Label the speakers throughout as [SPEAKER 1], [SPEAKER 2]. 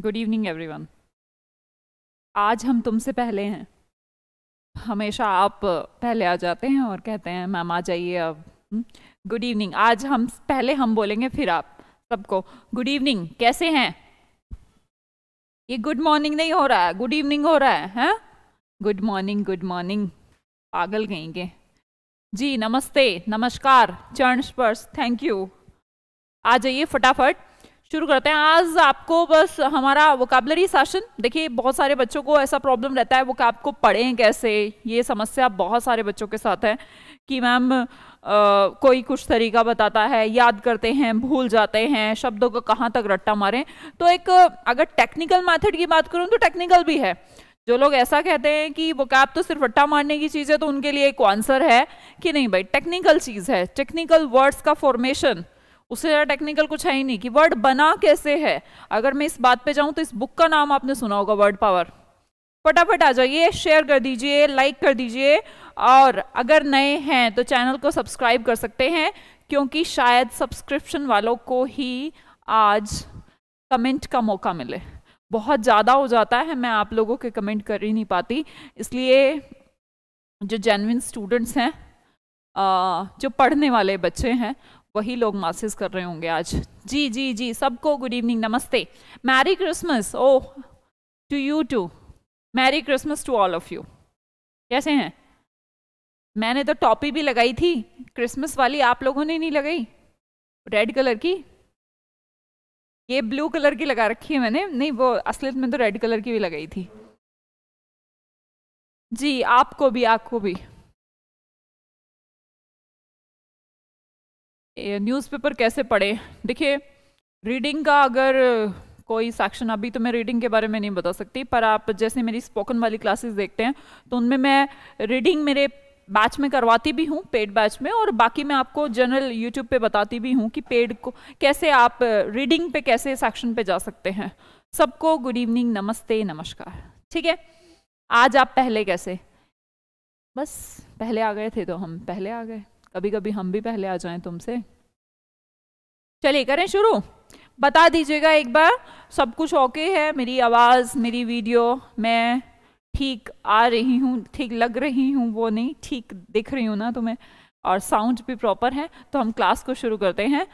[SPEAKER 1] Good evening everyone
[SPEAKER 2] आज हम तुमसे पहले हैं हमेशा आप पहले आ जाते हैं और कहते हैं मैम आ जाइए अब गुड हम्म। इवनिंग आज हम पहले हम बोलेंगे फिर आप सबको गुड इवनिंग कैसे हैं ये गुड मॉर्निंग नहीं हो रहा है गुड इवनिंग हो रहा है हैं गुड मॉर्निंग गुड मॉर्निंग पागल गएंगे जी नमस्ते नमस्कार चरण स्पर्श थैंक यू आ जाइए फटाफट शुरू करते हैं आज आपको बस हमारा वोकाबलरी सेशन देखिए बहुत सारे बच्चों को ऐसा प्रॉब्लम रहता है वो वोकाब को पढ़ें कैसे ये समस्या बहुत सारे बच्चों के साथ है कि मैम कोई कुछ तरीका बताता है याद करते हैं भूल जाते हैं शब्दों को कहाँ तक रट्टा मारें तो एक अगर टेक्निकल मैथड की बात करूँ तो टेक्निकल भी है जो लोग ऐसा कहते हैं कि वो कैप तो सिर्फ रट्टा मारने की चीज़ है तो उनके लिए एक आंसर है कि नहीं भाई टेक्निकल चीज़ है टेक्निकल वर्ड्स का फॉर्मेशन उससे ज़्यादा टेक्निकल कुछ है ही नहीं कि वर्ड बना कैसे है अगर मैं इस बात पे जाऊँ तो इस बुक का नाम आपने सुना होगा वर्ड पावर फटाफट आ जाइए शेयर कर दीजिए लाइक कर दीजिए और अगर नए हैं तो चैनल को सब्सक्राइब कर सकते हैं क्योंकि शायद सब्सक्रिप्शन वालों को ही आज कमेंट का मौका मिले बहुत ज़्यादा हो जाता है मैं आप लोगों के कमेंट कर ही नहीं पाती इसलिए जो जेनविन स्टूडेंट्स हैं जो पढ़ने वाले बच्चे हैं वही लोग मासिस कर रहे होंगे आज जी जी जी सबको गुड इवनिंग नमस्ते merry Christmas oh to you too merry Christmas to all of you कैसे हैं मैंने तो टॉपी भी लगाई थी क्रिसमस वाली आप लोगों ने नहीं लगाई रेड कलर की ये ब्लू कलर की लगा रखी है मैंने नहीं वो असलियत में तो रेड कलर की भी लगाई थी
[SPEAKER 1] जी आपको भी आपको भी
[SPEAKER 2] न्यूज़पेपर कैसे पढ़े देखिए रीडिंग का अगर कोई सेक्शन अभी तो मैं रीडिंग के बारे में नहीं बता सकती पर आप जैसे मेरी स्पोकन वाली क्लासेस देखते हैं तो उनमें मैं रीडिंग मेरे बैच में करवाती भी हूँ पेड बैच में और बाकी मैं आपको जनरल यूट्यूब पे बताती भी हूँ कि पेड को कैसे आप रीडिंग पे कैसे सेक्शन पे जा सकते हैं सबको गुड इवनिंग नमस्ते नमस्कार ठीक है आज आप पहले कैसे बस पहले आ गए थे तो हम पहले आ गए कभी कभी हम भी पहले आ जाएं तुमसे चलिए करें शुरू बता दीजिएगा एक बार सब कुछ ओके है मेरी आवाज़ मेरी वीडियो मैं ठीक आ रही हूँ ठीक लग रही हूँ वो नहीं ठीक दिख रही हूँ ना तुम्हें और साउंड भी प्रॉपर है तो हम क्लास को शुरू करते हैं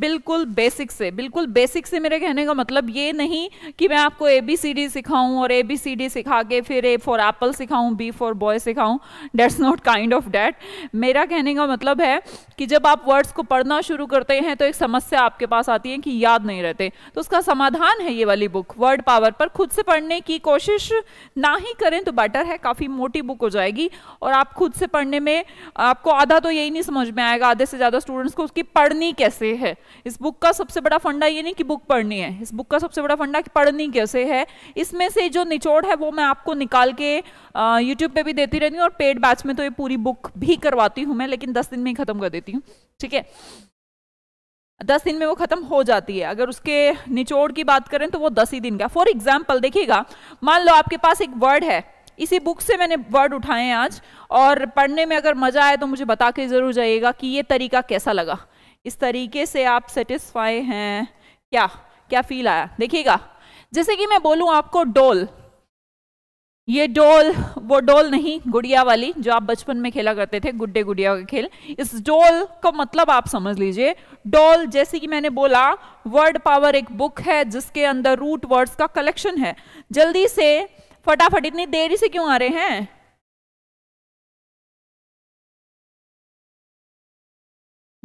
[SPEAKER 2] बिल्कुल बेसिक से बिल्कुल बेसिक से मेरे कहने का मतलब ये नहीं कि मैं आपको ए बी सी डी सिखाऊँ और ए बी सी डी सिखा के फिर ए फॉर एप्पल सिखाऊँ बी फॉर बॉय सिखाऊँ that's not kind of that मेरा कहने का मतलब है कि जब आप वर्ड्स को पढ़ना शुरू करते हैं तो एक समस्या आपके पास आती है कि याद नहीं रहते तो उसका समाधान है ये वाली बुक वर्ड पावर पर खुद से पढ़ने की कोशिश ना ही करें तो बेटर है काफ़ी मोटी बुक हो जाएगी और आप खुद से पढ़ने में आपको आधा तो यही नहीं समझ में आएगा आधे से ज़्यादा स्टूडेंट्स को उसकी पढ़नी कैसे है इस बुक का सबसे बड़ा फंडा ये नहीं कि बुक पढ़नी है इस बुक का सबसे बड़ा फंडा कि पढ़नी कैसे है इसमें से जो निचोड़ है वो मैं आपको निकाल के यूट्यूब पे भी देती रहती हूँ और पेड बैच में तो ये पूरी बुक भी करवाती हूँ मैं लेकिन दस दिन में ही ख़त्म कर देती हूँ ठीक है दस दिन में वो ख़त्म हो जाती है अगर उसके निचोड़ की बात करें तो वो दस ही दिन का फॉर एग्जाम्पल देखिएगा मान लो आपके पास एक वर्ड है इसी बुक से मैंने वर्ड उठाए हैं आज और पढ़ने में अगर मज़ा आए तो मुझे बता के ज़रूर जाइएगा कि ये तरीका कैसा लगा इस तरीके से आप सेटिस्फाई हैं क्या क्या फील आया देखिएगा जैसे कि मैं बोलूं आपको डोल ये डोल वो डोल नहीं गुड़िया वाली जो आप बचपन में खेला करते थे गुड्डे गुड़िया का खेल इस डोल का मतलब आप समझ लीजिए डोल जैसे कि मैंने बोला वर्ड पावर एक बुक है जिसके अंदर रूट वर्ड्स का कलेक्शन है जल्दी से फटाफट इतनी देरी से क्यों आ रहे हैं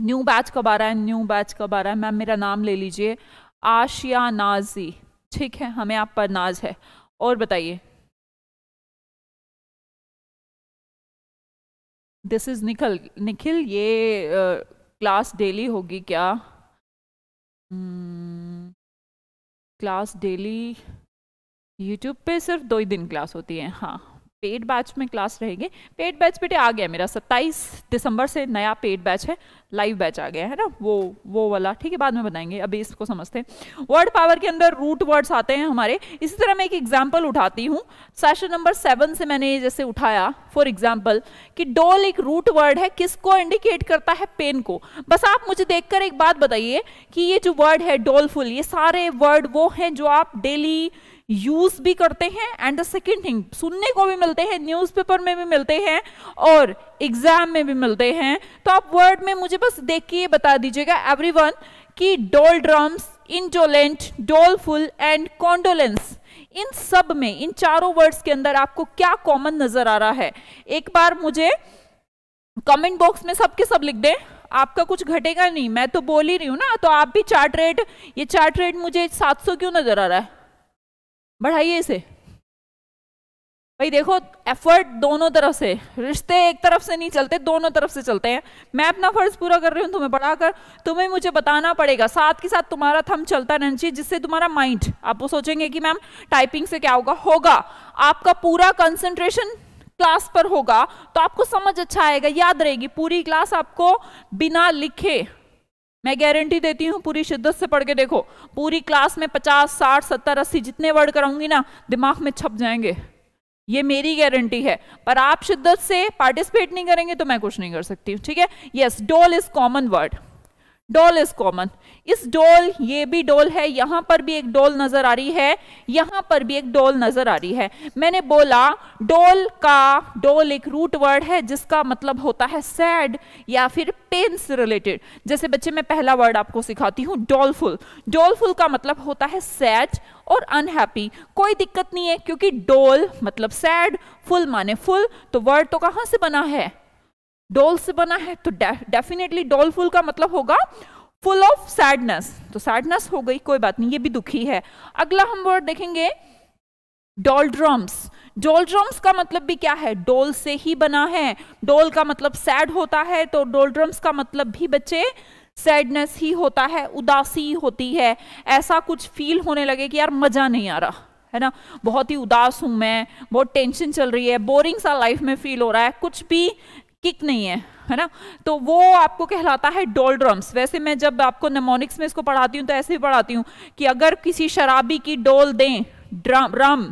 [SPEAKER 2] न्यू बैच कब आ रहा है न्यू बैच कब आ रहा है मैम मेरा नाम ले लीजिए आशिया नाजी ठीक है हमें आप पर नाज है और बताइए
[SPEAKER 1] दिस इज़ निखिल
[SPEAKER 2] निखिल ये क्लास uh, डेली होगी क्या क्लास hmm, डेली यूट्यूब पे सिर्फ दो ही दिन क्लास होती है हाँ पेड बैच में क्लास रहेगी पेड बैच बेटे आ गया मेरा 27 दिसंबर से नया पेड बैच है लाइव बैच आ गया है ना वो वो वाला ठीक है बाद में बताएंगे अभी इसको समझते हैं वर्ड पावर के अंदर रूट वर्ड्स आते हैं हमारे इसी तरह मैं एक एग्जाम्पल उठाती हूँ सेशन नंबर सेवन से मैंने ये जैसे उठाया फॉर एग्जाम्पल कि डोल एक रूट वर्ड है किसको इंडिकेट करता है पेन को बस आप मुझे देख एक बात बताइए कि ये जो वर्ड है डोलफुल ये सारे वर्ड वो हैं जो आप डेली यूज भी करते हैं एंड द सेकेंड थिंग सुनने को भी मिलते हैं न्यूज़पेपर में भी मिलते हैं और एग्जाम में भी मिलते हैं तो आप वर्ड में मुझे बस देख के बता दीजिएगा एवरीवन कि dole drums indolent doleful and condolence इन सब में इन चारों वर्ड्स के अंदर आपको क्या कॉमन नजर आ रहा है एक बार मुझे कमेंट बॉक्स में सबके सब लिख दें आपका कुछ घटेगा नहीं मैं तो बोल ही रही हूँ ना तो आप भी चार्ट रेट ये चार्ट रेट मुझे 700 क्यों नजर आ रहा है बढ़ाइए इसे भाई देखो एफर्ट दोनों तरफ से रिश्ते एक तरफ से नहीं चलते दोनों तरफ से चलते हैं मैं अपना फर्ज पूरा कर रही हूँ तुम्हें बढ़ाकर तुम्हें मुझे बताना पड़ेगा साथ के साथ तुम्हारा थम चलता रहना चाहिए जिससे तुम्हारा माइंड आप वो सोचेंगे कि मैम टाइपिंग से क्या होगा होगा आपका पूरा कंसेंट्रेशन क्लास पर होगा तो आपको समझ अच्छा आएगा याद रहेगी पूरी क्लास आपको बिना लिखे मैं गारंटी देती हूँ पूरी शिद्दत से पढ़ के देखो पूरी क्लास में पचास साठ सत्तर अस्सी जितने वर्ड कराऊंगी ना दिमाग में छप जाएंगे ये मेरी गारंटी है पर आप शिद्दत से पार्टिसिपेट नहीं करेंगे तो मैं कुछ नहीं कर सकती ठीक है yes dole is common word doll is common इस डॉल ये भी डॉल है यहां पर भी एक डॉल नज़र आ रही है यहां पर भी एक डॉल नज़र आ रही है मैंने बोला डॉल का डॉल एक रूट वर्ड है जिसका मतलब होता है सैड या फिर पेन से रिलेटेड जैसे बच्चे मैं पहला वर्ड आपको सिखाती हूँ डॉलफुल डॉलफुल का मतलब होता है सैड और अनहैप्पी कोई दिक्कत नहीं है क्योंकि डोल मतलब सैड फुल माने फुल तो वर्ड तो कहाँ से बना है डोल से बना है तो डेफिनेटली फुल का मतलब होगा फुल ऑफ सैडनेस तो सैडनेस हो गई कोई बात नहीं ये भी दुखी है अगला हम वर्ड देखेंगे डोलड्रम्स ड्रम्स का मतलब भी क्या है डोल से ही बना है डोल का मतलब सैड होता है तो डोलड्रम्स का मतलब भी बच्चे सैडनेस ही होता है उदासी होती है ऐसा कुछ फील होने लगे कि यार मज़ा नहीं आ रहा है ना बहुत ही उदास हूं मैं बहुत टेंशन चल रही है बोरिंग सा लाइफ में फील हो रहा है कुछ भी किक नहीं है है ना तो वो आपको कहलाता है डोलड्रम्स वैसे मैं जब आपको नमोनिक्स में इसको पढ़ाती हूँ तो ऐसे भी पढ़ाती हूँ कि अगर किसी शराबी की डोल दें ड्रम रम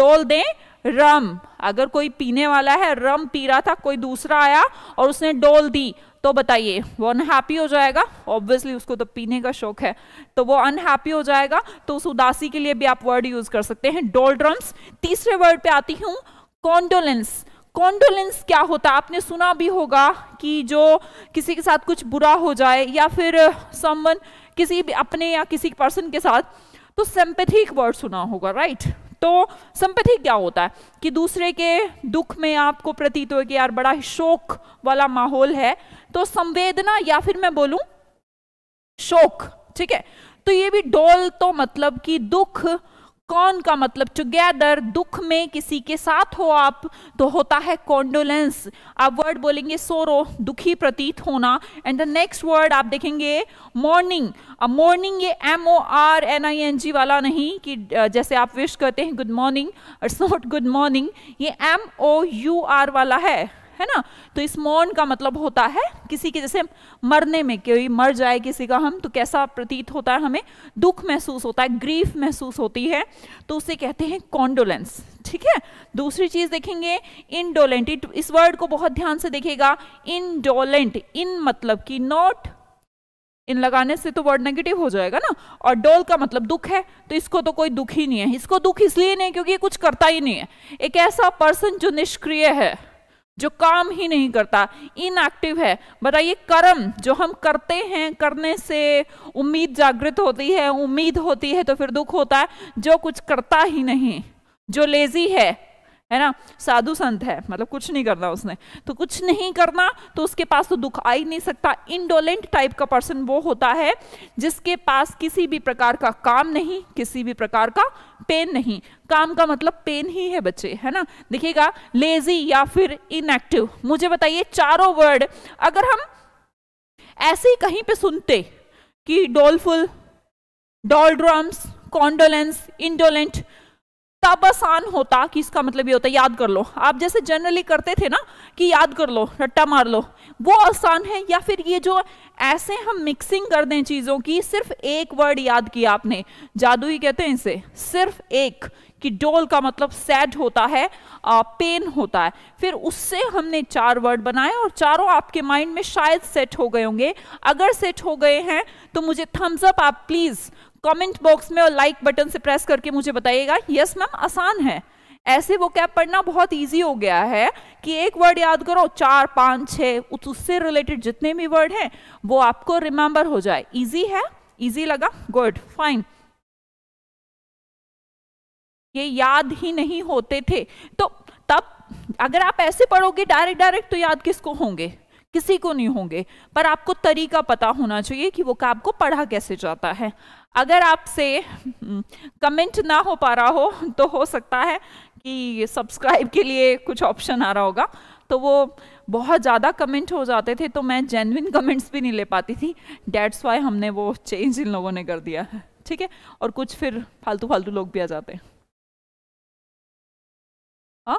[SPEAKER 2] डोल दें रम अगर कोई पीने वाला है रम पी रहा था कोई दूसरा आया और उसने डोल दी तो बताइए वो अनहैप्पी हो जाएगा ऑब्वियसली उसको तो पीने का शौक है तो वो अनहैप्पी हो जाएगा तो उस उदासी के लिए भी आप वर्ड यूज कर सकते हैं डोल ड्रम्स तीसरे वर्ड पे आती हूँ कॉन्डोलेंस कॉन्डोलेंस क्या होता है आपने सुना भी होगा कि जो किसी के साथ कुछ बुरा हो जाए या फिर समवन किसी भी अपने या किसी पर्सन के साथ तो सेम्पथिक वर्ड सुना होगा राइट तो संपत्ति क्या होता है कि दूसरे के दुख में आपको प्रतीत हो कि यार बड़ा शोक वाला माहौल है तो संवेदना या फिर मैं बोलूं शोक ठीक है तो ये भी डोल तो मतलब कि दुख कौन का मतलब टुगेदर दुख में किसी के साथ हो आप तो होता है कॉन्डोलेंस आप वर्ड बोलेंगे सोरो दुखी प्रतीत होना एंड द नेक्स्ट वर्ड आप देखेंगे मॉर्निंग अब मॉर्निंग ये M O R N I N G वाला नहीं कि जैसे आप विश करते हैं good morning it's not good morning ये एम ओ यू आर वाला है है ना तो इस मौन का मतलब होता है किसी के जैसे मरने में कोई मर जाए किसी का हम तो कैसा प्रतीत होता है हमें दुख महसूस होता है ग्रीफ महसूस होती है तो उसे कहते हैं कॉन्डोलेंस ठीक है दूसरी चीज देखेंगे इनडोलेंट इस वर्ड को बहुत ध्यान से देखेगा इनडोलेंट इन मतलब की नॉट इन लगाने से तो वर्ड नेगेटिव हो जाएगा ना और डोल का मतलब दुख है तो इसको तो कोई दुख ही नहीं है इसको दुख इसलिए नहीं क्योंकि ये कुछ करता ही नहीं है एक ऐसा पर्सन जो निष्क्रिय है जो काम ही नहीं करता इनएक्टिव है बताइए कर्म जो हम करते हैं करने से उम्मीद जागृत होती है उम्मीद होती है तो फिर दुख होता है जो कुछ करता ही नहीं जो लेजी है है ना साधु संत है मतलब कुछ नहीं करना उसने तो कुछ नहीं करना तो उसके पास तो दुख आ ही नहीं सकता इंडोलेंट टाइप का पर्सन वो होता है जिसके पास किसी भी प्रकार का काम नहीं किसी भी प्रकार का पेन नहीं काम का मतलब पेन ही है बच्चे है ना देखिएगा लेजी या फिर इनएक्टिव मुझे बताइए चारों वर्ड अगर हम ऐसे ही कहीं पे सुनते कि doleful doll drums condolence indolent तब आसान होता कि इसका मतलब ये होता है याद कर लो आप जैसे जनरली करते थे ना कि याद कर लो रट्टा मार लो वो आसान है या फिर ये जो ऐसे हम मिक्सिंग कर दें चीज़ों की सिर्फ एक वर्ड याद किया आपने जादू ही कहते हैं इसे सिर्फ एक कि डोल का मतलब सैड होता है आ, पेन होता है फिर उससे हमने चार वर्ड बनाए और चारों आपके माइंड में शायद सेट हो गए होंगे अगर सेट हो गए हैं तो मुझे थम्स अप आप प्लीज़ कमेंट बॉक्स में और लाइक बटन से प्रेस करके मुझे बताइएगा यस मैम आसान है ऐसे वो कैप पढ़ना बहुत इजी हो गया है कि एक वर्ड याद करो चार पांच छः उससे रिलेटेड जितने भी वर्ड हैं वो आपको रिमेंबर हो जाए इजी है इजी लगा गुड फाइन ये याद ही नहीं होते थे तो तब अगर आप ऐसे पढ़ोगे डायरेक्ट डायरेक्ट तो याद किसको होंगे किसी को नहीं होंगे पर आपको तरीका पता होना चाहिए कि वो कैब को पढ़ा कैसे जाता है अगर आपसे कमेंट हम्म, ना हो पा रहा हो तो हो सकता है कि सब्सक्राइब के लिए कुछ ऑप्शन आ रहा होगा तो वो बहुत ज़्यादा कमेंट हो जाते थे तो मैं जेनविन कमेंट्स भी नहीं ले पाती थी डैट्स वाई हमने वो चेंज इन लोगों ने कर दिया है ठीक है और कुछ फिर फालतू फालतू लोग भी आ जाते हैं हाँ?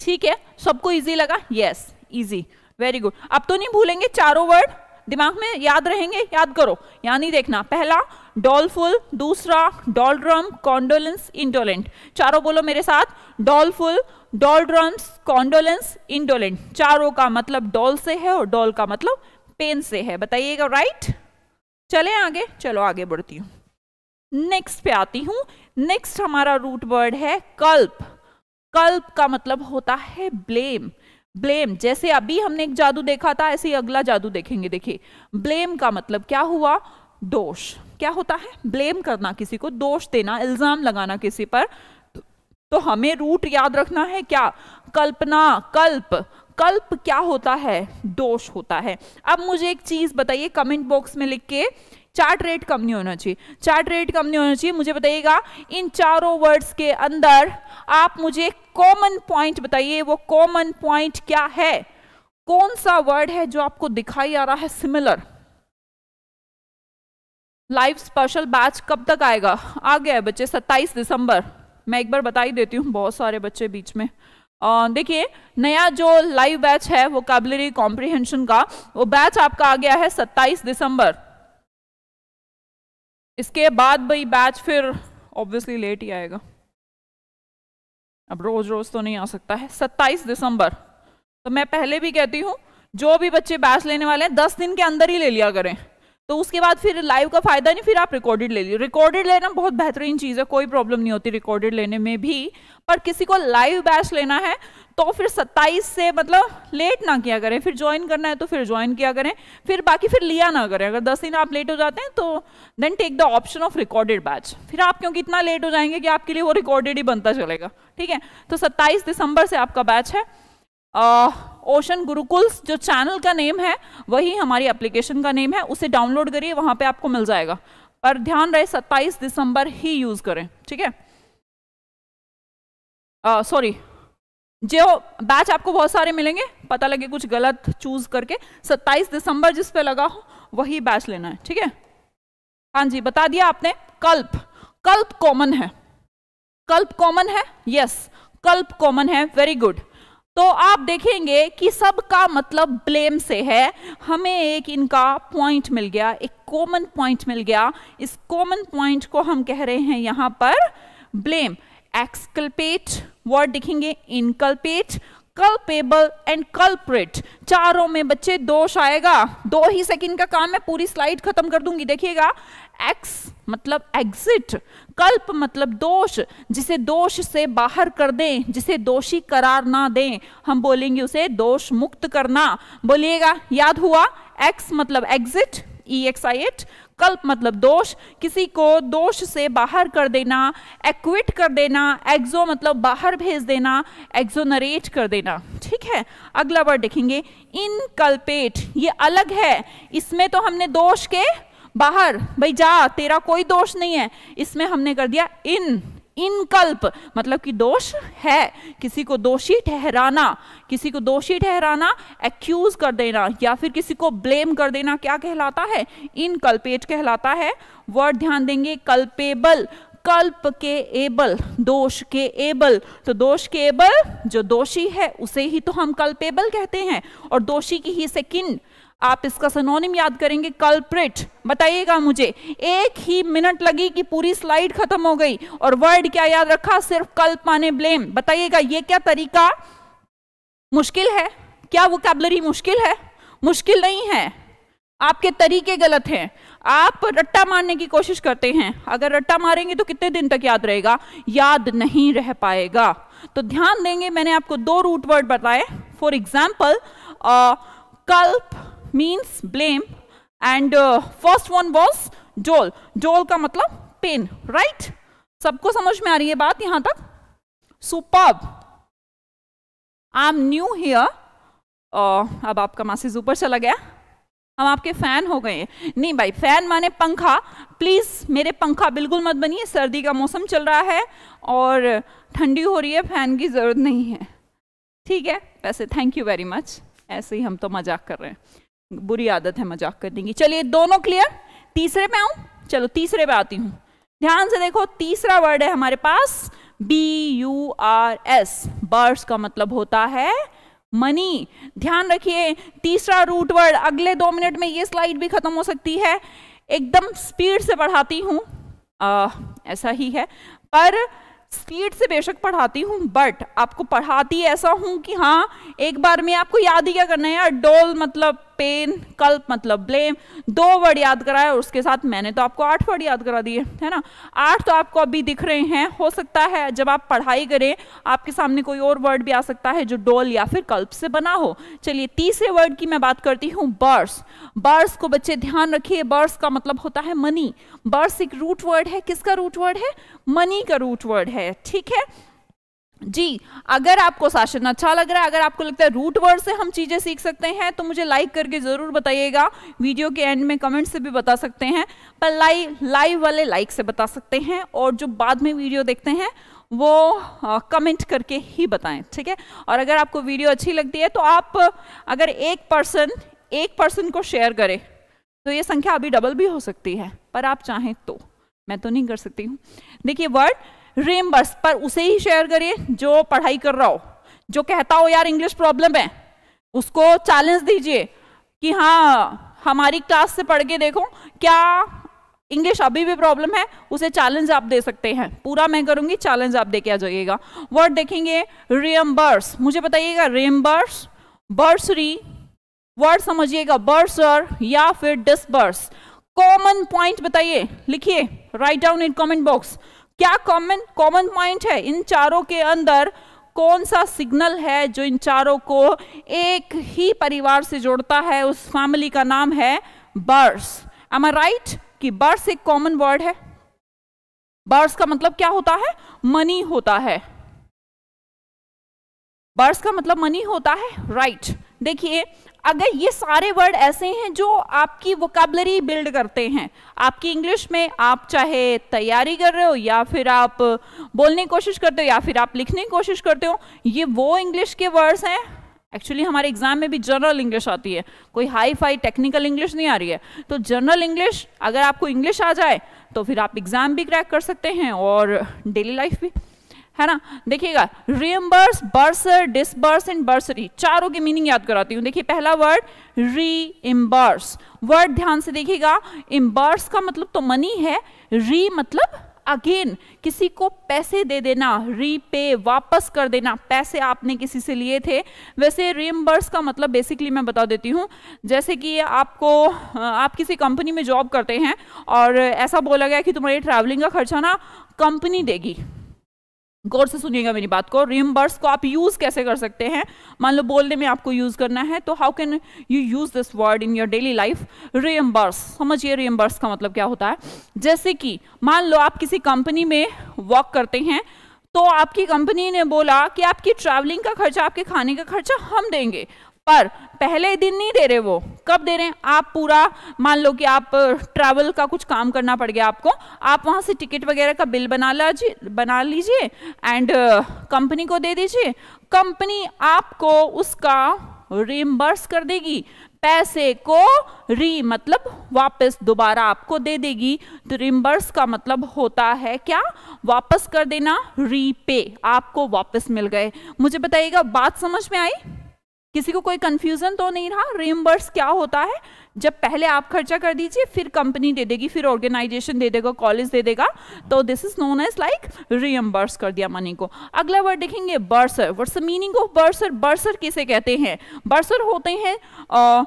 [SPEAKER 2] ठीक है सबको इजी लगा यस इजी वेरी गुड अब तो नहीं भूलेंगे चारों वर्ड दिमाग में याद रहेंगे याद करो यानी देखना पहला डॉलफुल दूसरा डॉलड्रम कॉन्डोलेंस इंडोलेंट चारों बोलो मेरे साथ डॉलफुल डॉलड्रम्स कॉन्डोलेंस इंडोलेंट चारों का मतलब डॉल से है और डॉल का मतलब पेन से है बताइएगा राइट चले आगे चलो आगे बढ़ती हूँ नेक्स्ट पे आती हूँ नेक्स्ट हमारा रूट वर्ड है कल्प कल्प का मतलब होता है ब्लेम ब्लेम जैसे अभी हमने एक जादू देखा था ऐसे ही अगला जादू देखेंगे देखिए ब्लेम का मतलब क्या हुआ दोष क्या होता है ब्लेम करना किसी को दोष देना इल्जाम लगाना किसी पर तो हमें रूट याद रखना है क्या कल्पना कल्प कल्प क्या होता है दोष होता है अब मुझे एक चीज बताइए कमेंट बॉक्स में लिख के चार्ट रेट कम नहीं होना चाहिए चार्ट रेट कम नहीं होना चाहिए मुझे बताइएगा इन चारों वर्ड्स के अंदर आप मुझे कॉमन पॉइंट बताइए वो कॉमन पॉइंट क्या है कौन सा वर्ड है जो आपको दिखाई आ रहा है सिमिलर लाइव स्पेशल बैच कब तक आएगा आ गया है बच्चे 27 दिसंबर मैं एक बार बता ही देती हूँ बहुत सारे बच्चे बीच में देखिए नया जो लाइव बैच है वो काबिलरी कॉम्प्रिहेंशन का वो बैच आपका आ गया है 27 दिसंबर इसके बाद भाई बैच फिर ऑब्वियसली लेट ही आएगा अब रोज रोज तो नहीं आ सकता है 27 दिसंबर तो मैं पहले भी कहती हूँ जो भी बच्चे बैच लेने वाले हैं दस दिन के अंदर ही ले लिया करें तो उसके बाद फिर लाइव का फायदा नहीं फिर आप रिकॉर्डेड ले लीजिए रिकॉर्डेड लेना बहुत बेहतरीन चीज़ है कोई प्रॉब्लम नहीं होती रिकॉर्डेड लेने में भी पर किसी को लाइव बैच लेना है तो फिर 27 से मतलब लेट ना किया करें फिर ज्वाइन करना है तो फिर ज्वाइन किया करें फिर बाकी फिर लिया ना करें अगर 10 दिन आप लेट हो जाते हैं तो then take the option of recorded batch फिर आप क्योंकि इतना लेट हो जाएंगे कि आपके लिए वो रिकॉर्डेड ही बनता चलेगा ठीक है तो सत्ताईस दिसंबर से आपका बैच है ओशन गुरुकुल्स जो चैनल का नेम है वही हमारी एप्लीकेशन का नेम है उसे डाउनलोड करिए वहाँ पे आपको मिल जाएगा पर ध्यान रहे 27 दिसंबर ही यूज़ करें ठीक है सॉरी जो बैच आपको बहुत सारे मिलेंगे पता लगे कुछ गलत चूज़ करके 27 दिसंबर जिस पे लगा हो वही बैच लेना है ठीक है हाँ जी बता दिया आपने कल्प कल्प कॉमन है कल्प कॉमन है यस कल्प कॉमन है वेरी गुड तो आप देखेंगे कि सब का मतलब ब्लेम से है हमें एक इनका पॉइंट मिल गया एक कॉमन पॉइंट मिल गया इस कॉमन पॉइंट को हम कह रहे हैं यहां पर ब्लेम एक्सकल्पेट वर्ड दिखेंगे इनकल्पेट कल्पेबल एंड कल्प्रिट चारों में बच्चे दोष आएगा दो ही सेकंड का काम है पूरी स्लाइड खत्म कर दूंगी देखिएगा एक्स मतलब एग्जिट कल्प मतलब दोष जिसे दोष से बाहर कर दें जिसे दोषी करार ना दें हम बोलेंगे उसे दोष मुक्त करना बोलिएगा याद हुआ एक्स मतलब exit E X I T culp मतलब दोष किसी को दोष से बाहर कर देना एक्विट कर देना एक्जो मतलब बाहर भेज देना एग्जोनरेट कर देना ठीक है अगला वर्ड देखेंगे इनकल्पेट ये अलग है इसमें तो हमने दोष के बाहर भाई जा तेरा कोई दोष नहीं है इसमें हमने कर दिया इन इनकल्प मतलब कि दोष है किसी को दोषी ठहराना किसी को दोषी ठहराना एक्यूज कर देना या फिर किसी को ब्लेम कर देना क्या कहलाता है इनकल्पेट कहलाता है वर्ड ध्यान देंगे कल्पेबल कल्प के एबल दोष के एबल तो दोष के एबल जो दोषी है उसे ही तो हम कल्पेबल कहते हैं और दोषी की ही से किन आप इसका सनोनिम याद करेंगे कल्प्रिट बताइएगा मुझे एक ही मिनट लगी कि पूरी स्लाइड खत्म हो गई और वर्ड क्या याद रखा सिर्फ कल्प माने ब्लेम बताइएगा ये क्या तरीका मुश्किल है क्या वो कैबलरी मुश्किल है मुश्किल नहीं है आपके तरीके गलत हैं आप रट्टा मारने की कोशिश करते हैं अगर रट्टा मारेंगे तो कितने दिन तक याद रहेगा याद नहीं रह पाएगा तो ध्यान देंगे मैंने आपको दो रूट वर्ड बताए for example culp means blame and uh, first one was dole डोल का मतलब पेन राइट right? सबको समझ में आ रही है बात यहां तक superb I am new uh, ab aapka मासिस ऊपर chala gaya हम आपके फैन हो गए नहीं भाई फैन माने पंखा प्लीज़ मेरे पंखा बिल्कुल मत बनिए सर्दी का मौसम चल रहा है और ठंडी हो रही है फैन की ज़रूरत नहीं है ठीक है वैसे थैंक यू वेरी मच ऐसे ही हम तो मजाक कर रहे हैं बुरी आदत है मजाक करने की चलिए दोनों क्लियर तीसरे पे आऊं चलो तीसरे पे आती हूँ ध्यान से देखो तीसरा वर्ड है हमारे पास B U R S burse का मतलब होता है मनी ध्यान रखिए तीसरा रूट वर्ड अगले दो मिनट में ये स्लाइड भी खत्म हो सकती है एकदम स्पीड से पढ़ाती हूँ ऐसा ही है पर स्पीड से बेशक पढ़ाती हूँ बट आपको पढ़ाती ऐसा हूं कि हाँ एक बार में आपको याद ही क्या करना है यार डोल मतलब पेन कल्प मतलब ब्लेम दो वर्ड याद कराए और उसके साथ मैंने तो आपको आठ वर्ड याद करा दिए है ना आठ तो आपको अभी दिख रहे हैं हो सकता है जब आप पढ़ाई करें आपके सामने कोई और वर्ड भी आ सकता है जो डोल या फिर कल्प से बना हो चलिए तीसरे वर्ड की मैं बात करती हूँ बर्स बर्स को बच्चे ध्यान रखिए बर्स का मतलब होता है मनी बर्स एक रूट वर्ड है किसका रूट वर्ड है मनी का रूट वर्ड है ठीक है जी अगर आपको शासन अच्छा लग रहा है अगर आपको लगता है रूट वर्ड से हम चीज़ें सीख सकते हैं तो मुझे लाइक करके ज़रूर बताइएगा वीडियो के एंड में कमेंट से भी बता सकते हैं पर लाइव लाइव वाले लाइक से बता सकते हैं और जो बाद में वीडियो देखते हैं वो आ, कमेंट करके ही बताएं ठीक है और अगर आपको वीडियो अच्छी लगती है तो आप अगर एक पर्सन एक पर्सन को शेयर करें तो ये संख्या अभी डबल भी हो सकती है पर आप चाहें तो मैं तो नहीं कर सकती हूँ देखिए वर्ड रेमबर्स पर उसे ही शेयर करिए जो पढ़ाई कर रहा हो जो कहता हो यार इंग्लिश प्रॉब्लम है उसको चैलेंज दीजिए कि हाँ हमारी क्लास से पढ़ के देखो क्या इंग्लिश अभी भी प्रॉब्लम है उसे चैलेंज आप दे सकते हैं पूरा मैं करूंगी चैलेंज आप दे के आ जाइएगा वर्ड देखेंगे रेमबर्स मुझे बताइएगा रेमबर्स बर्सरी वर्ड समझिएगा बर्सर या फिर डिसबर्स कॉमन पॉइंट बताइए लिखिए write down in comment box क्या कॉमन कॉमन पॉइंट है इन चारों के अंदर कौन सा सिग्नल है जो इन चारों को एक ही परिवार से जोड़ता है उस फैमिली का नाम है बर्स एम आई राइट कि बर्स एक कॉमन वर्ड है बर्स का मतलब क्या होता है मनी होता है बर्स का मतलब मनी होता है राइट right. देखिए अगर ये सारे वर्ड ऐसे हैं जो आपकी वोकेबलरी बिल्ड करते हैं आपकी इंग्लिश में आप चाहे तैयारी कर रहे हो या फिर आप बोलने की कोशिश करते हो या फिर आप लिखने की कोशिश करते हो ये वो इंग्लिश के वर्ड्स हैं एक्चुअली हमारे एग्जाम में भी जनरल इंग्लिश आती है कोई हाई फाई टेक्निकल इंग्लिश नहीं आ रही है तो जनरल इंग्लिश अगर आपको इंग्लिश आ जाए तो फिर आप एग्ज़ाम भी क्रैक कर सकते हैं और डेली लाइफ भी है ना देखिएगा reimburse bursar disburse and bursary चारों की मीनिंग याद कराती हूँ देखिए पहला वर्ड री इम्बर्स वर्ड ध्यान से देखिएगा इम्बर्स का मतलब तो मनी है री मतलब अगेन किसी को पैसे दे देना रीपे वापस कर देना पैसे आपने किसी से लिए थे वैसे रियम्बर्स का मतलब बेसिकली मैं बता देती हूँ जैसे कि आपको आप किसी कंपनी में जॉब करते हैं और ऐसा बोला गया कि तुम्हारे ट्रैवलिंग का खर्चा ना कंपनी देगी गौर से सुनिएगा मेरी बात को रिम्बर्स को आप यूज़ कैसे कर सकते हैं मान लो बोलने में आपको यूज़ करना है तो how can you use this word in your daily life reimburse समझिए रिम्बर्स का मतलब क्या होता है जैसे कि मान लो आप किसी कंपनी में वर्क करते हैं तो आपकी कंपनी ने बोला कि आपकी ट्रैवलिंग का खर्चा आपके खाने का खर्चा हम देंगे पर पहले दिन नहीं दे रहे वो कब दे रहे हैं आप पूरा मान लो कि आप ट्रैवल का कुछ काम करना पड़ गया आपको आप वहाँ से टिकट वगैरह का बिल बना लीजिए बना लीजिए एंड कंपनी को दे दीजिए कंपनी आपको उसका रिमबर्स कर देगी पैसे को री मतलब वापस दोबारा आपको दे देगी तो रिमबर्स का मतलब होता है क्या वापस कर देना रीपे आपको वापस मिल गए मुझे बताइएगा बात समझ में आई किसी को कोई कंफ्यूजन तो नहीं रहा रीम्बर्स क्या होता है जब पहले आप खर्चा कर दीजिए फिर कंपनी दे देगी फिर ऑर्गेनाइजेशन दे देगा कॉलेज दे देगा तो this is known as like reimburse कर दिया मनी को अगला वर्ड देखेंगे bursar burse meaning of bursar bursar किसे कहते हैं बर्सर होते हैं uh,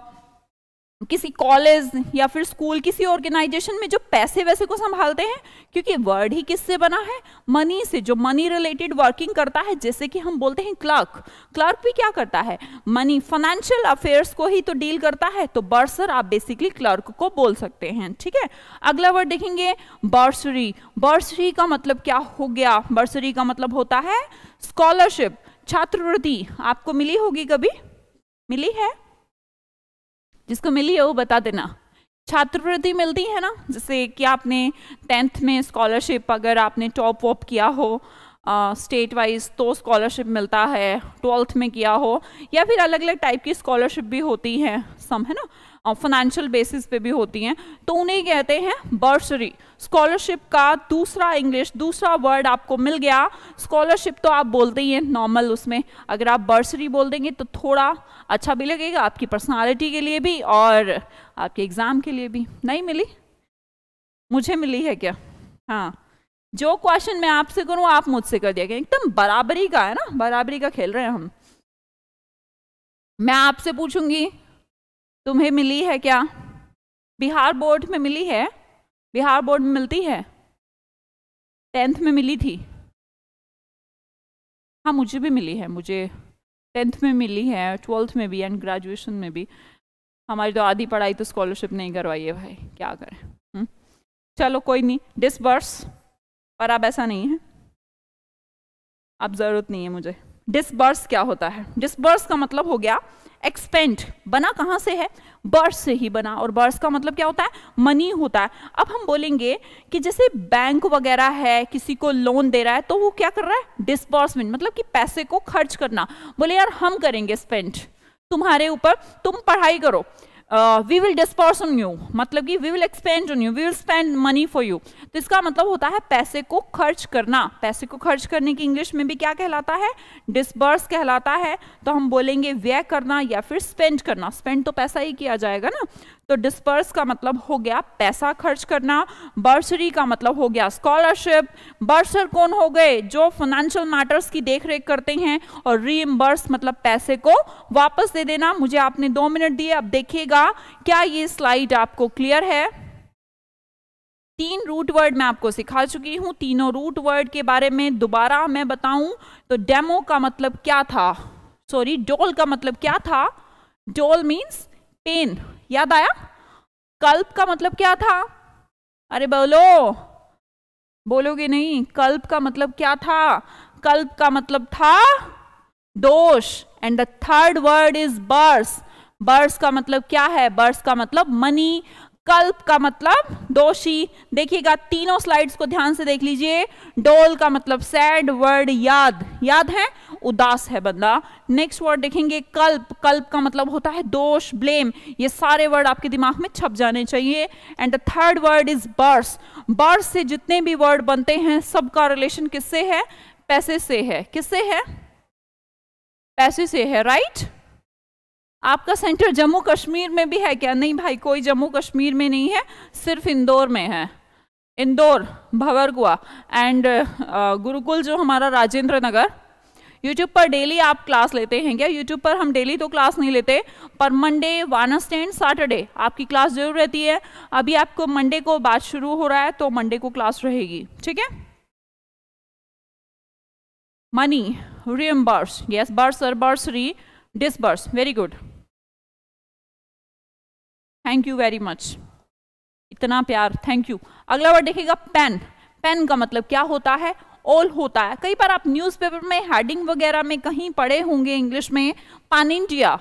[SPEAKER 2] किसी कॉलेज या फिर स्कूल किसी ऑर्गेनाइजेशन में जो पैसे वैसे को संभालते हैं क्योंकि वर्ड ही किससे बना है मनी से जो मनी रिलेटेड वर्किंग करता है जैसे कि हम बोलते हैं क्लर्क क्लर्क भी क्या करता है मनी फाइनेंशियल अफेयर्स को ही तो डील करता है तो बर्सर आप बेसिकली क्लर्क को बोल सकते हैं ठीक है अगला वर्ड देखेंगे बर्सरी बर्सरी का मतलब क्या हो गया बर्सरी का मतलब होता है स्कॉलरशिप छात्रवृत्ति आपको मिली होगी कभी मिली है जिसको मिली है वो बता देना छात्रवृत्ति मिलती है ना जैसे कि आपने टेंथ में स्कॉलरशिप अगर आपने टॉप वॉप किया हो स्टेट uh, वाइज तो स्कॉलरशिप मिलता है ट्वेल्थ में किया हो या फिर अलग अलग टाइप की स्कॉलरशिप भी होती हैं सम है ना फाइनेंशियल बेसिस पे भी होती हैं तो उन्हें कहते हैं बर्सरी स्कॉलरशिप का दूसरा इंग्लिश दूसरा वर्ड आपको मिल गया स्कॉलरशिप तो आप बोलते ही हैं नॉर्मल उसमें अगर आप बर्सरी बोल देंगे तो थोड़ा अच्छा भी लगेगा आपकी पर्सनालिटी के लिए भी और आपके एग्ज़ाम के लिए भी नहीं मिली मुझे मिली है क्या हाँ जो क्वेश्चन मैं आपसे करूँ आप मुझसे कर दिया गया एकदम बराबरी का है ना बराबरी का खेल रहे हैं हम मैं आपसे पूछूंगी तुम्हें मिली है क्या बिहार बोर्ड में मिली है बिहार बोर्ड में मिलती है टेंथ में मिली थी हाँ मुझे भी मिली है मुझे टेंथ में मिली है ट्वेल्थ में भी एंड ग्रेजुएशन में भी हमारी तो आधी पढ़ाई तो स्कॉलरशिप नहीं करवाई है भाई क्या करें हुँ? हम्म? चलो कोई नहीं डिसबर्स पर अब ऐसा नहीं है अब ज़रूरत नहीं है मुझे डिसबर्स क्या होता है डिसबर्स का मतलब हो गया एक्सपेंड बना कहाँ से है बर्स से ही बना और बर्स का मतलब क्या होता है मनी होता है अब हम बोलेंगे कि जैसे बैंक वगैरह है किसी को लोन दे रहा है तो वो क्या कर रहा है डिसबर्समेंट मतलब कि पैसे को खर्च करना बोले यार हम करेंगे स्पेंड तुम्हारे ऊपर तुम पढ़ाई करो we will disperse on you मतलब कि we will expend on you we will spend money for you तो इसका मतलब होता है पैसे को खर्च करना पैसे को खर्च करने की इंग्लिश में भी क्या कहलाता है डिस्बर्स कहलाता है तो हम बोलेंगे व्यय करना या फिर स्पेंड करना स्पेंड तो पैसा ही किया जाएगा ना तो डिस्पर्स का मतलब हो गया पैसा खर्च करना बर्सरी का मतलब हो गया स्कॉलरशिप बर्सर कौन हो गए जो फाइनेंशियल मैटर्स की देख रेख करते हैं और रीएम्बर्स मतलब पैसे को वापस दे देना मुझे आपने दो मिनट दिए अब देखिएगा क्या ये स्लाइड आपको क्लियर है तीन रूट वर्ड मैं आपको सिखा चुकी हूं तीनों रूट वर्ड के बारे में दोबारा मैं बताऊं तो डेमो का मतलब क्या था सॉरी डोल का मतलब क्या था डोल मीन्स पेन याद आया कल्प का मतलब क्या था अरे बोलो बोलोगे नहीं कल्प का मतलब क्या था कल्प का मतलब था दोष and the third word is burse burse का मतलब क्या है बर्स का मतलब मनी कल्प का मतलब दोषी देखिएगा तीनों स्लाइड्स को ध्यान से देख लीजिए डोल का मतलब सैड वर्ड याद याद है उदास है बंदा नेक्स्ट वर्ड देखेंगे कल्प कल्प का मतलब होता है दोष ब्लेम ये सारे वर्ड आपके दिमाग में छप जाने चाहिए and the third word is burse burse से जितने भी वर्ड बनते हैं सबका रिलेशन किससे है पैसे से है किससे है पैसे से है राइट right? आपका सेंटर जम्मू कश्मीर में भी है क्या नहीं भाई कोई जम्मू कश्मीर में नहीं है सिर्फ इंदौर में है इंदौर भवरगुआ एंड गुरुकुल जो हमारा राजेंद्र नगर यूट्यूब पर डेली आप क्लास लेते हैं क्या यूट्यूब पर हम डेली तो क्लास नहीं लेते पर मंडे वानसडे एंड सैटरडे आपकी क्लास जरूर रहती है अभी आपको मंडे को बात शुरू हो रहा है तो मंडे को क्लास रहेगी ठीक है मनी रियम्बर्स यस बर्स और re disburse very good thank you very much इतना प्यार थैंक यू अगला वर्ड देखिएगा पेन पेन का मतलब क्या होता है ऑल होता है कई बार आप न्यूज़पेपर में हेडिंग वगैरह में कहीं पढ़े होंगे इंग्लिश में पैन इंडिया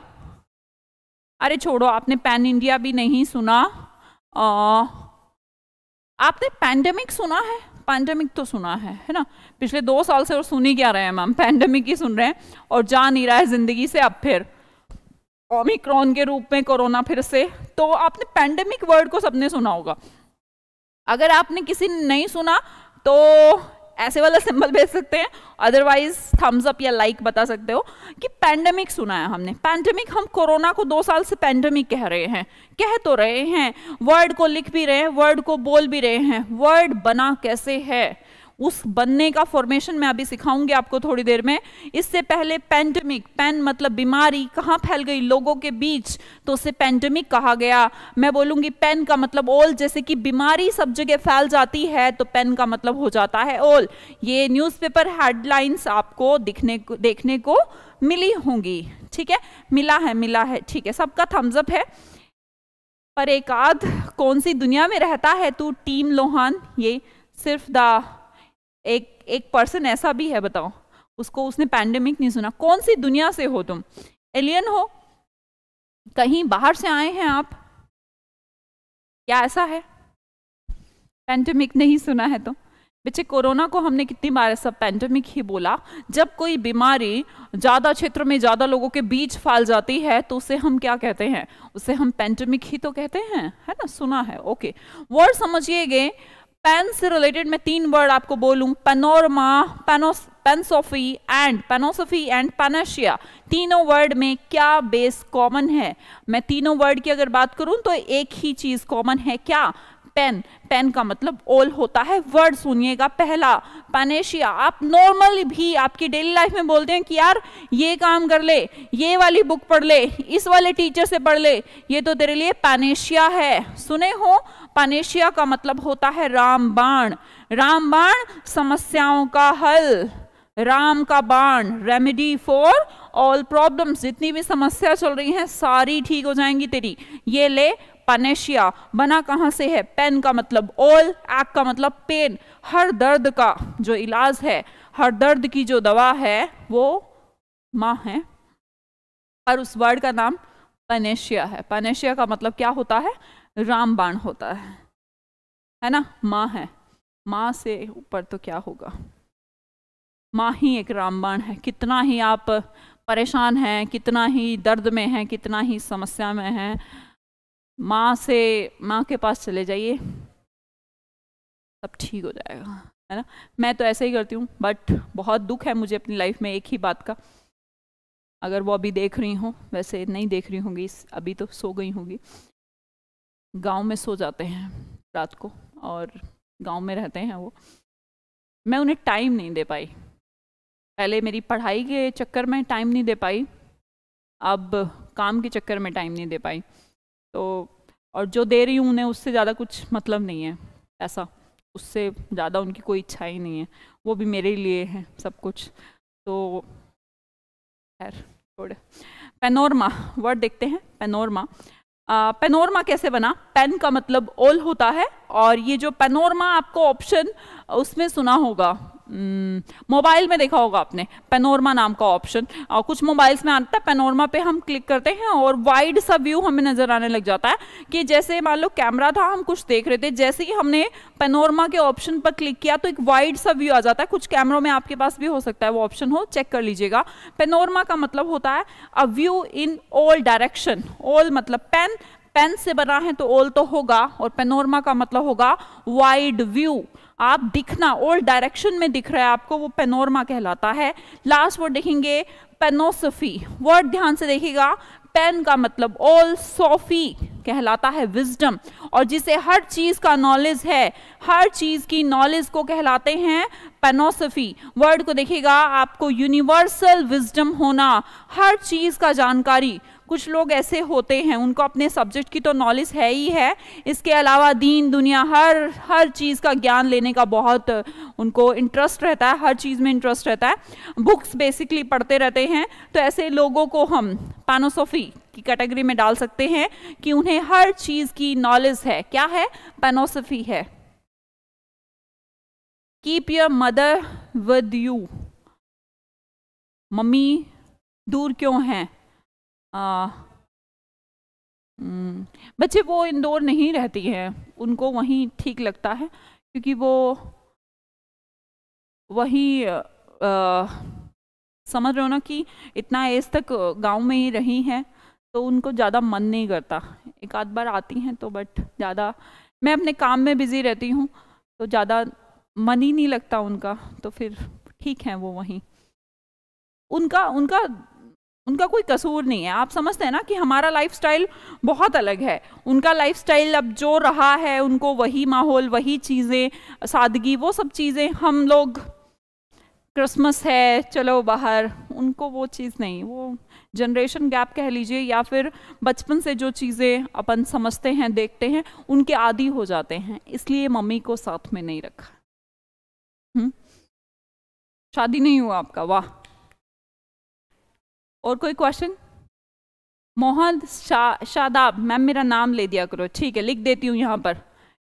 [SPEAKER 2] अरे छोड़ो आपने पैन इंडिया भी नहीं सुना आ, आपने पैंडेमिक सुना है पैंडेमिक तो सुना है है ना पिछले दो साल से और सुन ही क्या रहे हैं मैम पैंडेमिक ही सुन रहे हैं और जा नहीं रहा है ज़िंदगी से अब फिर ओमिक्रॉन के रूप में कोरोना फिर से तो आपने पैंडेमिक वर्ड को सबने सुना होगा अगर आपने किसी ने नहीं सुना तो ऐसे वाला सिंबल भेज सकते हैं अदरवाइज थम्स अप या लाइक बता सकते हो कि पैंडेमिक सुना है हमने पैंडेमिक हम कोरोना को दो साल से पैंडमिक कह रहे हैं कह तो रहे हैं वर्ड को लिख भी रहे हैं वर्ड को बोल भी रहे हैं वर्ड बना कैसे है उस बनने का फॉर्मेशन मैं अभी सिखाऊंगी आपको थोड़ी देर में इससे पहले पैंडमिक पैन मतलब बीमारी कहाँ फैल गई लोगों के बीच तो उसे पैंडमिक कहा गया मैं बोलूंगी पेन का मतलब ओल जैसे कि बीमारी सब जगह फैल जाती है तो पेन का मतलब हो जाता है ओल ये न्यूज़पेपर हेडलाइंस आपको दिखने देखने को मिली होंगी ठीक है मिला है मिला है ठीक है सबका थम्सअप है पर एक आध कौन सी दुनिया में रहता है तू टीम लोहान ये सिर्फ द एक एक पर्सन ऐसा भी है बताओ उसको उसने पैंडेमिक नहीं सुना कौन सी दुनिया से हो तुम एलियन हो कहीं बाहर से आए हैं आप क्या ऐसा है पैंडेमिक नहीं सुना है तो बच्चे कोरोना को हमने कितनी बार ऐसा पैंडेमिक ही बोला जब कोई बीमारी ज़्यादा क्षेत्र में ज़्यादा लोगों के बीच फैल जाती है तो उसे हम क्या कहते हैं उसे हम पैंडेमिक ही तो कहते हैं है ना सुना है ओके वर्ड समझिए गए पेन से रिलेटेड मैं तीन वर्ड आपको बोलूँ पनोरमा पेनोस pansophy and pansophy and panacea तीनों वर्ड में क्या बेस कॉमन है मैं तीनों वर्ड की अगर बात करूँ तो एक ही चीज़ कॉमन है क्या पेन पेन का मतलब ओल होता है वर्ड सुनिएगा पहला पनेशिया आप नॉर्मल भी आपकी डेली लाइफ में बोलते हैं कि यार ये काम कर ले ये वाली बुक पढ़ ले इस वाले टीचर से पढ़ ले ये तो तेरे लिए पनेशिया है सुने हो पानेशिया का मतलब होता है रामबाण रामबाण समस्याओं का हल राम का बाण रेमेडी फॉर ऑल प्रॉब्लम्स जितनी भी समस्या चल रही हैं सारी ठीक हो जाएंगी तेरी ये ले पानेशिया बना कहाँ से है पेन का मतलब ऑल एक्ट का मतलब पेन हर दर्द का जो इलाज है हर दर्द की जो दवा है वो माँ है और उस वर्ड का नाम पनेशिया है पनेशिया का मतलब क्या होता है रामबाण होता है है ना माँ है माँ से ऊपर तो क्या होगा माँ ही एक रामबाण है कितना ही आप परेशान हैं कितना ही दर्द में हैं कितना ही समस्या में हैं माँ से माँ के पास चले जाइए सब ठीक हो जाएगा है ना मैं तो ऐसे ही करती हूँ बट बहुत दुख है मुझे अपनी लाइफ में एक ही बात का अगर वो अभी देख रही हूँ वैसे नहीं देख रही होंगी अभी तो सो गई होंगी गांव में सो जाते हैं रात को और गांव में रहते हैं वो मैं उन्हें टाइम नहीं दे पाई पहले मेरी पढ़ाई के चक्कर में टाइम नहीं दे पाई अब काम के चक्कर में टाइम नहीं दे पाई तो और जो दे रही हूँ उन्हें उससे ज़्यादा कुछ मतलब नहीं है ऐसा उससे ज़्यादा उनकी कोई इच्छा ही नहीं है वो भी मेरे लिए है सब कुछ तो खैर छोड़ पेनोरमा वर्ड देखते हैं पेनोरमा पेनोरमा कैसे बना पेन का मतलब ओल होता है और ये जो पेनोरमा आपको ऑप्शन उसमें सुना होगा मोबाइल में देखा होगा आपने पेनोरमा नाम का ऑप्शन और कुछ मोबाइल्स में आता है पेनोरमा पे हम क्लिक करते हैं और वाइड सा व्यू हमें नज़र आने लग जाता है कि जैसे मान लो कैमरा था हम कुछ देख रहे थे जैसे ही हमने पेनोरमा के ऑप्शन पर क्लिक किया तो एक वाइड सा व्यू आ जाता है कुछ कैमरों में आपके पास भी हो सकता है वो ऑप्शन हो चेक कर लीजिएगा पेनोरमा का मतलब होता है a view in all direction all मतलब पेन पेन से बना है तो ओल तो होगा और पेनोरमा का मतलब होगा वाइड व्यू आप दिखना ओल्ड डायरेक्शन में दिख रहा है आपको वो पेनोरमा कहलाता है लास्ट वर्ड देखेंगे पेनोसफी वर्ड ध्यान से देखिएगा पेन का मतलब ओल सोफी कहलाता है विजडम और जिसे हर चीज़ का नॉलेज है हर चीज़ की नॉलेज को कहलाते हैं पेनोसफी वर्ड को देखिएगा आपको यूनिवर्सल विजडम होना हर चीज़ का जानकारी कुछ लोग ऐसे होते हैं उनको अपने सब्जेक्ट की तो नॉलेज है ही है इसके अलावा दीन दुनिया हर हर चीज़ का ज्ञान लेने का बहुत उनको इंटरेस्ट रहता है हर चीज़ में इंटरेस्ट रहता है बुक्स बेसिकली पढ़ते रहते हैं तो ऐसे लोगों को हम पानोसोफी की कैटेगरी में डाल सकते हैं कि उन्हें हर चीज़ की नॉलेज है क्या है पेनोसफी है keep your mother with you mummy दूर क्यों हैं आ, हम्म, बच्चे वो इंदौर नहीं रहती हैं उनको वहीं ठीक लगता है क्योंकि वो वहीं समझ रहे हो ना कि इतना एज तक गांव में ही रही हैं तो उनको ज़्यादा मन नहीं करता एक आध बार आती हैं तो बट ज़्यादा मैं अपने काम में बिज़ी रहती हूँ तो ज़्यादा मन ही नहीं लगता उनका तो फिर ठीक है वो वहीं उनका उनका उनका कोई कसूर नहीं है आप समझते हैं ना कि हमारा लाइफ बहुत अलग है उनका लाइफ अब जो रहा है उनको वही माहौल वही चीज़ें सादगी वो सब चीज़ें हम लोग क्रिसमस है चलो बाहर उनको वो चीज़ नहीं वो जनरेशन गैप कह लीजिए या फिर बचपन से जो चीज़ें अपन समझते हैं देखते हैं उनके आदि हो जाते हैं इसलिए मम्मी को साथ में नहीं रखा हम्म? शादी नहीं हुआ आपका वाह और कोई क्वेश्चन मोहम्मद शा, शादाब मैम मेरा नाम ले दिया करो ठीक है लिख देती हूँ यहाँ पर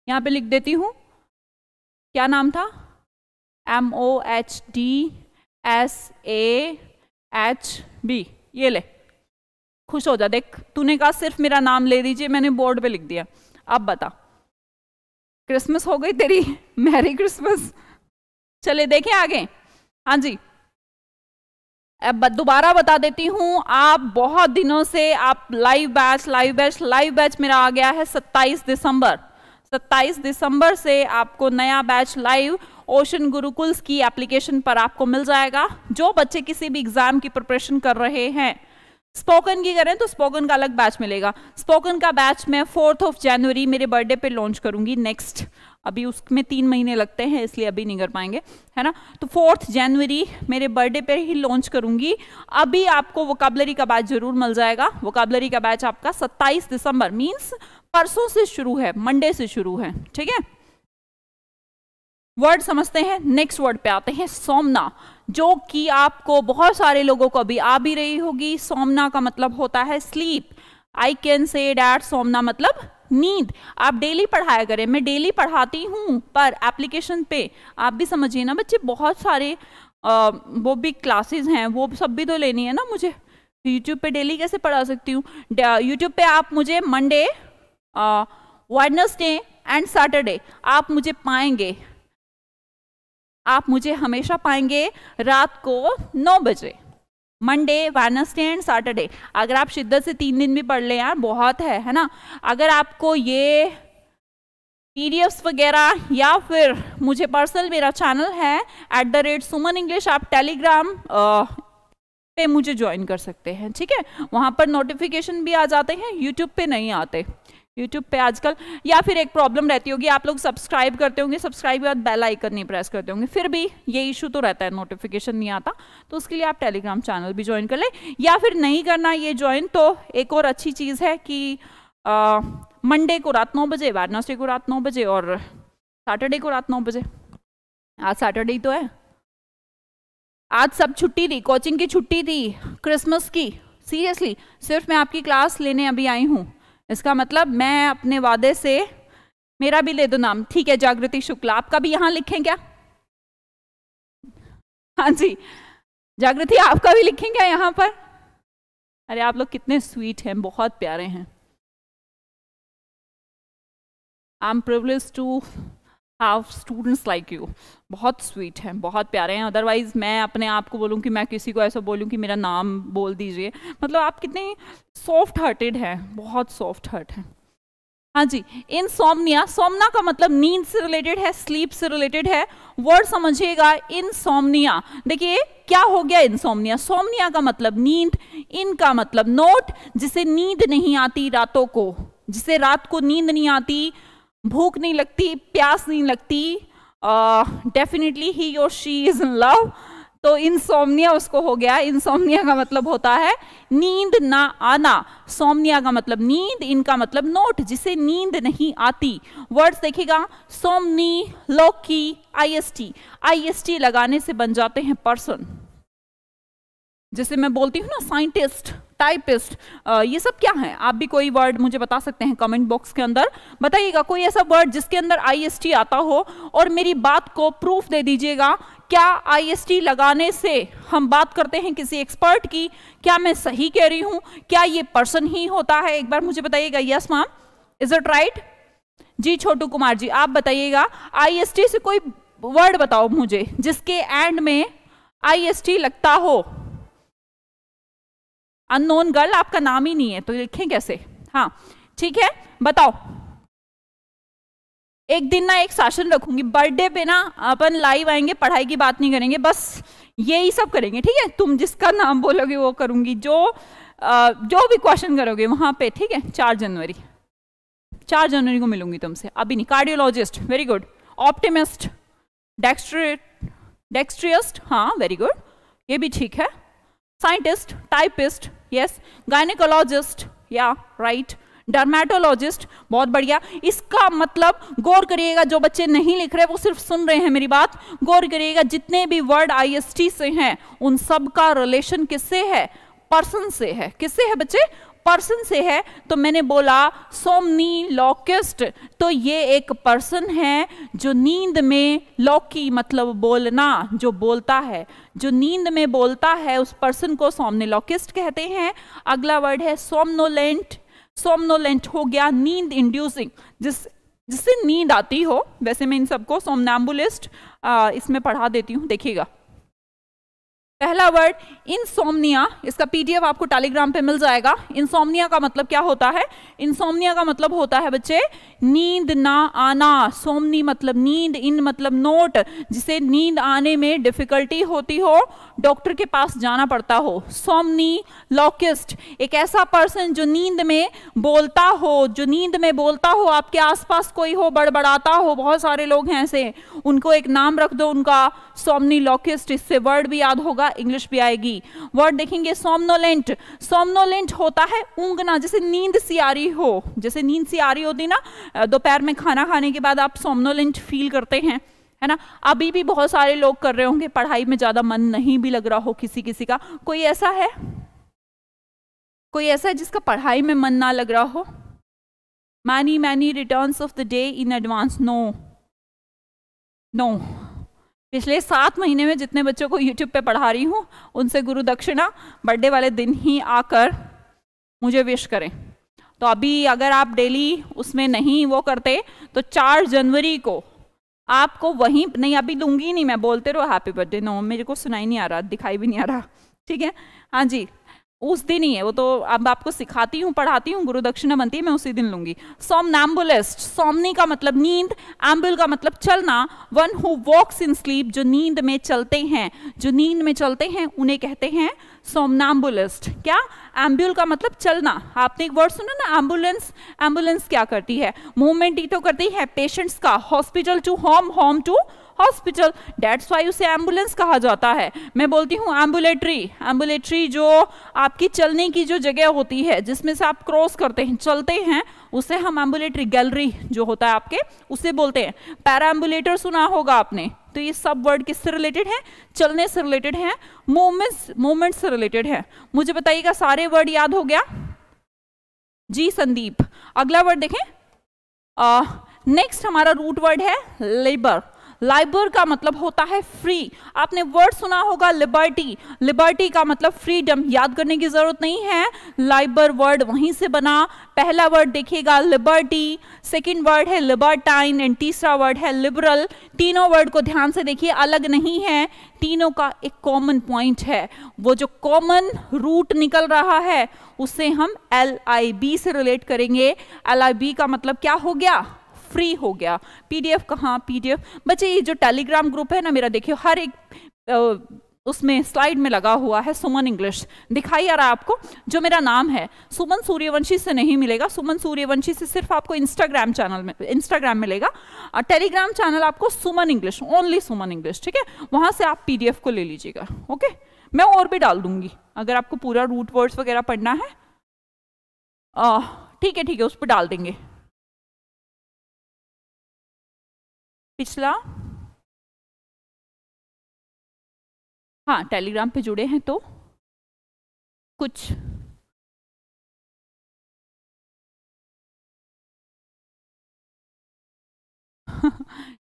[SPEAKER 2] यहाँ पे लिख देती हूँ क्या नाम था M O H D S A H B ये ले खुश हो जा देख तूने कहा सिर्फ मेरा नाम ले दीजिए मैंने बोर्ड पे लिख दिया अब बता क्रिसमस हो गई तेरी मैरी क्रिसमस चले देखें आगे हाँ जी दोबारा बता देती हूँ आप बहुत दिनों से आप live batch live batch live batch मेरा आ गया है 27 दिसंबर 27 दिसंबर से आपको नया बैच लाइव ओशन गुरुकुल्स की एप्लीकेशन पर आपको मिल जाएगा जो बच्चे किसी भी एग्जाम की प्रिपरेशन कर रहे हैं स्पोकन की करें तो स्पोकन का अलग बैच मिलेगा स्पोकन का बैच मैं फोर्थ ऑफ जनवरी मेरे बर्थडे पे लॉन्च करूंगी नेक्स्ट अभी उसमें तीन महीने लगते हैं इसलिए अभी नहीं कर पाएंगे है ना तो फोर्थ जनवरी मेरे बर्थडे पर ही लॉन्च करूंगी अभी आपको वोकाबलरी का बैच जरूर मिल जाएगा वोकाबलरी का बैच आपका सत्ताईस दिसंबर मीन्स परसों से शुरू है मंडे से शुरू है ठीक है वर्ड समझते हैं नेक्स्ट वर्ड पे आते हैं सोमना जो कि आपको बहुत सारे लोगों को अभी आ भी रही होगी सोमना का मतलब होता है sleep I can say that somna मतलब नींद आप डेली पढ़ाया करें मैं डेली पढ़ाती हूँ पर एप्लीकेशन पे आप भी समझिए ना बच्चे बहुत सारे आ, वो भी क्लासेस हैं वो सब भी तो लेनी है ना मुझे यूट्यूब पे डेली कैसे पढ़ा सकती हूँ यूट्यूब पे आप मुझे मंडे वनसडे एंड सैटरडे आप मुझे पाएंगे आप मुझे हमेशा पाएंगे रात को नौ बजे मंडे वेनसडे एंड सैटरडे अगर आप शिद्दत से तीन दिन भी पढ़ लें यार बहुत है है ना अगर आपको ये पीडीएफ्स वगैरह या फिर मुझे पर्सनल मेरा चैनल है at the rate Suman English आप टेलीग्राम पे मुझे ज्वाइन कर सकते हैं ठीक है वहाँ पर नोटिफिकेशन भी आ जाते हैं यूट्यूब पे नहीं आते यूट्यूब पे आजकल या फिर एक प्रॉब्लम रहती होगी आप लोग सब्सक्राइब करते होंगे सब्सक्राइब के बाद बेल आइकन नहीं प्रेस करते होंगे फिर भी ये इशू तो रहता है नोटिफिकेशन नहीं आता तो उसके लिए आप टेलीग्राम चैनल भी ज्वाइन कर लें या फिर नहीं करना ये ज्वाइन तो एक और अच्छी चीज़ है कि मंडे को रात नौ बजे वेडनेसडे को रात नौ बजे और सैटरडे को रात नौ बजे आज सैटरडे तो है आज सब छुट्टी थी कोचिंग की छुट्टी थी क्रिसमस की सीरियसली सिर्फ मैं आपकी क्लास लेने अभी आई हूँ इसका मतलब मैं अपने वादे से मेरा भी ले दो नाम ठीक है जागृति शुक्ला आपका भी यहां लिखें क्या हाँ जी जागृति आपका भी लिखें क्या यहाँ पर
[SPEAKER 1] अरे आप लोग कितने स्वीट हैं बहुत प्यारे हैं
[SPEAKER 2] I am privilege to have students like you बहुत स्वीट हैं बहुत प्यारे हैं अदरवाइज़ मैं अपने आप को बोलूँ कि मैं किसी को ऐसा बोलूँ कि मेरा नाम बोल दीजिए मतलब आप कितने सॉफ्ट हार्टेड हैं बहुत सॉफ्ट हार्ट हैं हाँ जी इन सोमनिया सोमना का मतलब नींद से रिलेटेड है स्लीप से रिलेटेड है वर्ड समझिएगा इन सोमनिया देखिए क्या हो गया इन सोमनिया सोमनिया का मतलब नींद इन का मतलब नोट जिसे नींद नहीं आती रातों को जिसे रात को नींद नहीं आती भूख नहीं लगती प्यास नहीं लगती डेफिनेटली ही और शी इज़ इन लव तो इंसोमनिया उसको हो गया इंसोमनिया का मतलब होता है नींद ना आना सोमनिया का मतलब नींद इनका मतलब नोट जिसे नींद नहीं आती वर्ड्स देखिएगा सोमनी लोकी आईएसटी टी लगाने से बन जाते हैं पर्सन जैसे मैं बोलती हूँ ना साइंटिस्ट टाइपिस्ट ये सब क्या है आप भी कोई वर्ड मुझे बता सकते हैं कमेंट बॉक्स के अंदर बताइएगा कोई ऐसा वर्ड जिसके अंदर आई आता हो और मेरी बात को प्रूफ दे दीजिएगा क्या आईएसटी लगाने से हम बात करते हैं किसी एक्सपर्ट की क्या मैं सही कह रही हूँ क्या ये पर्सन ही होता है एक बार मुझे बताइएगा yes ma'am is it right ji Chhotu Kumar ji आप बताइएगा आईएसटी से कोई वर्ड बताओ मुझे जिसके एंड में आईएसटी लगता हो अननोन गर्ल आपका नाम ही नहीं है तो लिखें कैसे हाँ ठीक है बताओ एक दिन ना एक शासन रखूंगी बर्थडे पे ना अपन लाइव आएंगे पढ़ाई की बात नहीं करेंगे बस यही सब करेंगे ठीक है तुम जिसका नाम बोलोगे वो करूंगी जो आ, जो भी क्वेश्चन करोगे वहां पे ठीक है चार जनवरी चार जनवरी को मिलूंगी तुमसे अभी नहीं cardiologist very good optimist dextrate dexterous हाँ वेरी गुड ये भी ठीक है साइंटिस्ट टाइपिस्ट यस गायनिकोलॉजिस्ट या राइट डर्मेटोलॉजिस्ट बहुत बढ़िया इसका मतलब गौर करिएगा जो बच्चे नहीं लिख रहे वो सिर्फ सुन रहे हैं मेरी बात गौर करिएगा जितने भी वर्ड आईएसटी से हैं उन सब का रिलेशन किससे है पर्सन से है किससे है बच्चे पर्सन से है तो मैंने बोला सोमनी लॉकिस्ट तो ये एक पर्सन है जो नींद में लॉकी मतलब बोलना जो बोलता है जो नींद में बोलता है उस पर्सन को सोमनी लॉकिस्ट कहते हैं अगला वर्ड है सोमनोलेंट सोमनोलेंट हो गया नींद इंड्यूसिंग जिस जिससे नींद आती हो वैसे मैं इन सबको सोमनाम्बुलिस्ट इसमें पढ़ा देती हूँ देखिएगा पहला वर्ड इंसोमनिया इसका पीडीएफ आपको टेलीग्राम पे मिल जाएगा इंसोमनिया का मतलब क्या होता है इंसोमनिया का मतलब होता है बच्चे नींद ना आना सोमनी मतलब नींद इन मतलब नोट जिसे नींद आने में डिफिकल्टी होती हो डॉक्टर के पास जाना पड़ता हो सोमनी लॉकिस्ट एक ऐसा पर्सन जो नींद में बोलता हो जो नींद में बोलता हो आपके आसपास कोई हो बड़बड़ाता हो बहुत सारे लोग हैं ऐसे उनको एक नाम रख दो उनका सोमनी लॉकिस्ट इससे वर्ड भी याद होगा होगा इंग्लिश भी आएगी वर्ड देखेंगे सोमनोलेंट सोमनोलेंट होता है ऊंगना जैसे नींद सी आ रही हो जैसे नींद सी आ रही होती ना दोपहर में खाना खाने के बाद आप सोमनोलेंट फील करते हैं है ना अभी भी बहुत सारे लोग कर रहे होंगे पढ़ाई में ज़्यादा मन नहीं भी लग रहा हो किसी किसी का कोई ऐसा है कोई ऐसा है जिसका पढ़ाई में मन ना लग रहा हो many many returns of the day in advance no no पिछले सात महीने में जितने बच्चों को यूट्यूब पे पढ़ा रही हूँ उनसे गुरु दक्षिणा बर्थडे वाले दिन ही आकर मुझे विश करें तो अभी अगर आप डेली उसमें नहीं वो करते तो चार जनवरी को आपको वहीं नहीं अभी दूंगी नहीं मैं बोलते रहो हैप्पी बर्थडे नो मेरे को सुनाई नहीं आ रहा दिखाई भी नहीं आ रहा ठीक है हाँ जी उस दिन ही है वो तो अब आपको सिखाती हूँ पढ़ाती हूँ गुरु दक्षिणा बनती है मैं उसी दिन लूंगी सोमनाम्बुलिस्ट सोमनी का मतलब नींद एम्बुल का मतलब चलना one who walks in sleep जो नींद में चलते हैं जो नींद में चलते हैं उन्हें कहते हैं सोमनाम्बुलिस्ट क्या एम्ब्यूल का मतलब चलना आपने एक वर्ड सुना ना एम्बुलेंस एम्बुलेंस क्या करती है मूवमेंट ही तो करती है पेशेंट्स का hospital to home home to hospital that's why उसे एम्बुलेंस कहा जाता है मैं बोलती हूँ एम्बुलेटरी एम्बुलेटरी जो आपकी चलने की जो जगह होती है जिसमें से आप क्रॉस करते हैं चलते हैं उसे हम एम्बुलेटरी गैलरी जो होता है आपके उसे बोलते हैं पैरा एम्बुलेटर सुना होगा आपने तो ये सब वर्ड किससे रिलेटेड है चलने से रिलेटेड है मूवमेंट्स मूवमेंट से रिलेटेड है मुझे बताइएगा सारे वर्ड याद हो गया जी संदीप अगला वर्ड देखें नेक्स्ट हमारा रूट वर्ड है लेबर लाइबर का मतलब होता है फ्री आपने वर्ड सुना होगा लिबर्टी लिबर्टी का मतलब फ्रीडम याद करने की ज़रूरत नहीं है लाइबर वर्ड वहीं से बना पहला वर्ड देखिएगा लिबर्टी सेकेंड वर्ड है लिबर्टाइन एंड तीसरा वर्ड है लिबरल तीनों वर्ड को ध्यान से देखिए अलग नहीं है तीनों का एक कॉमन पॉइंट है वो जो कॉमन रूट निकल रहा है उसे हम एल आई बी से रिलेट करेंगे एल आई बी का मतलब क्या हो गया फ्री हो गया पीडीएफ कहाँ पीडीएफ बच्चे ये जो टेलीग्राम ग्रुप है ना मेरा देखियो हर एक उसमें स्लाइड में लगा हुआ है सुमन इंग्लिश दिखाई आ रहा है आपको जो मेरा नाम है सुमन सूर्यवंशी से नहीं मिलेगा सुमन सूर्यवंशी से सिर्फ आपको इंस्टाग्राम चैनल में इंस्टाग्राम मिलेगा और टेलीग्राम चैनल आपको Suman English only Suman English ठीक है वहाँ से आप पीडीएफ को ले लीजिएगा ओके मैं और भी डाल दूंगी अगर आपको पूरा रूट वर्ड्स वगैरह पढ़ना है ठीक है ठीक है उस पर डाल देंगे
[SPEAKER 1] पिछला हाँ टेलीग्राम पे जुड़े हैं तो कुछ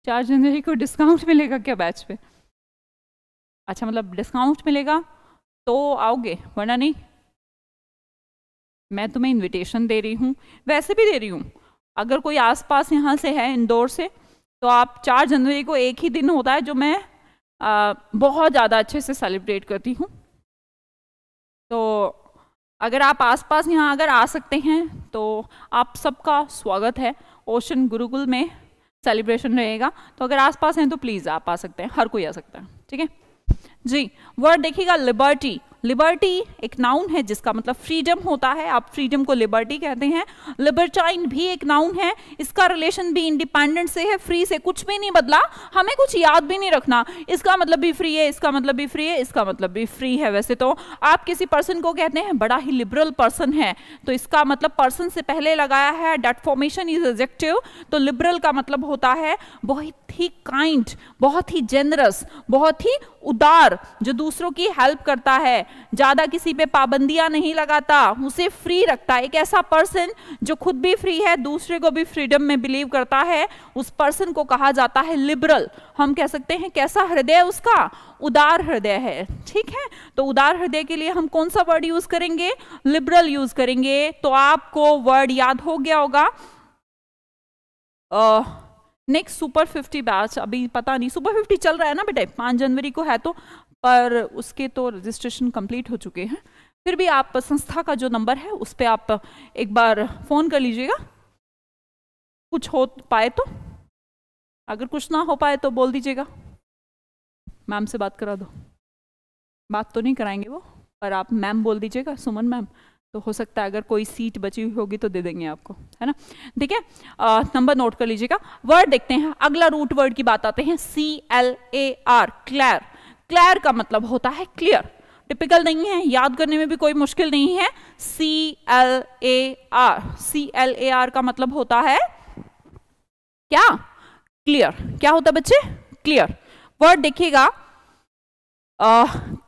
[SPEAKER 1] चार जनवरी को डिस्काउंट मिलेगा क्या बैच
[SPEAKER 2] पे अच्छा मतलब डिस्काउंट मिलेगा तो आओगे वरना नहीं मैं तुम्हें इनविटेशन दे रही हूँ वैसे भी दे रही हूँ अगर कोई आसपास यहाँ से है इंदौर से तो आप चार जनवरी को एक ही दिन होता है जो मैं आ, बहुत ज़्यादा अच्छे से सेलिब्रेट करती हूँ तो अगर आप आसपास यहाँ अगर आ सकते हैं तो आप सबका स्वागत है ओशन गुरुकुल में सेलिब्रेशन रहेगा तो अगर आसपास हैं तो प्लीज़ आप आ सकते हैं हर कोई आ सकता है ठीक है जी वर्ड देखिएगा लिबर्टी लिबर्टी एक नाउन है जिसका मतलब फ्रीडम होता है आप फ्रीडम को लिबर्टी कहते हैं लिबर्टाइन भी एक नाउन है इसका रिलेशन भी इंडिपेंडेंट से है फ्री से कुछ भी नहीं बदला हमें कुछ याद भी नहीं रखना इसका मतलब भी फ्री है इसका मतलब भी फ्री है इसका मतलब भी फ्री है वैसे तो आप किसी पर्सन को कहते हैं बड़ा ही लिबरल पर्सन है तो इसका मतलब पर्सन से पहले लगाया है डेट फॉर्मेशन इज एजेक्टिव तो लिबरल का मतलब होता है बहुत बहुत ही काइंड बहुत ही जेनरस बहुत ही उदार जो दूसरों की हेल्प करता है ज़्यादा किसी पे पाबंदियाँ नहीं लगाता उसे फ्री रखता है एक ऐसा पर्सन जो खुद भी फ्री है दूसरे को भी फ्रीडम में बिलीव करता है उस पर्सन को कहा जाता है लिबरल हम कह सकते हैं कैसा हृदय है उसका उदार हृदय है ठीक है तो उदार हृदय के लिए हम कौन सा वर्ड यूज़ करेंगे लिबरल यूज़ करेंगे तो आपको वर्ड याद हो गया होगा नेक्स्ट सुपर फिफ्टी बैच अभी पता नहीं सुपर फिफ्टी चल रहा है ना बेटे पाँच जनवरी को है तो पर उसके तो रजिस्ट्रेशन कंप्लीट हो चुके हैं फिर भी आप संस्था का जो नंबर है उस पर आप एक बार फ़ोन कर लीजिएगा कुछ हो पाए तो अगर कुछ ना हो पाए तो बोल दीजिएगा मैम से बात करा दो बात तो नहीं कराएंगे वो पर आप मैम बोल दीजिएगा सुमन मैम तो हो सकता है अगर कोई सीट बची हुई होगी तो दे देंगे आपको है ना ठीक है नंबर नोट कर लीजिएगा वर्ड देखते हैं अगला रूट वर्ड की बात आते हैं C L A R clar clar का मतलब होता है क्लियर टिपिकल नहीं है याद करने में भी कोई मुश्किल नहीं है C L A R C L A R का मतलब होता है क्या क्लियर क्या होता है बच्चे क्लियर वर्ड देखिएगा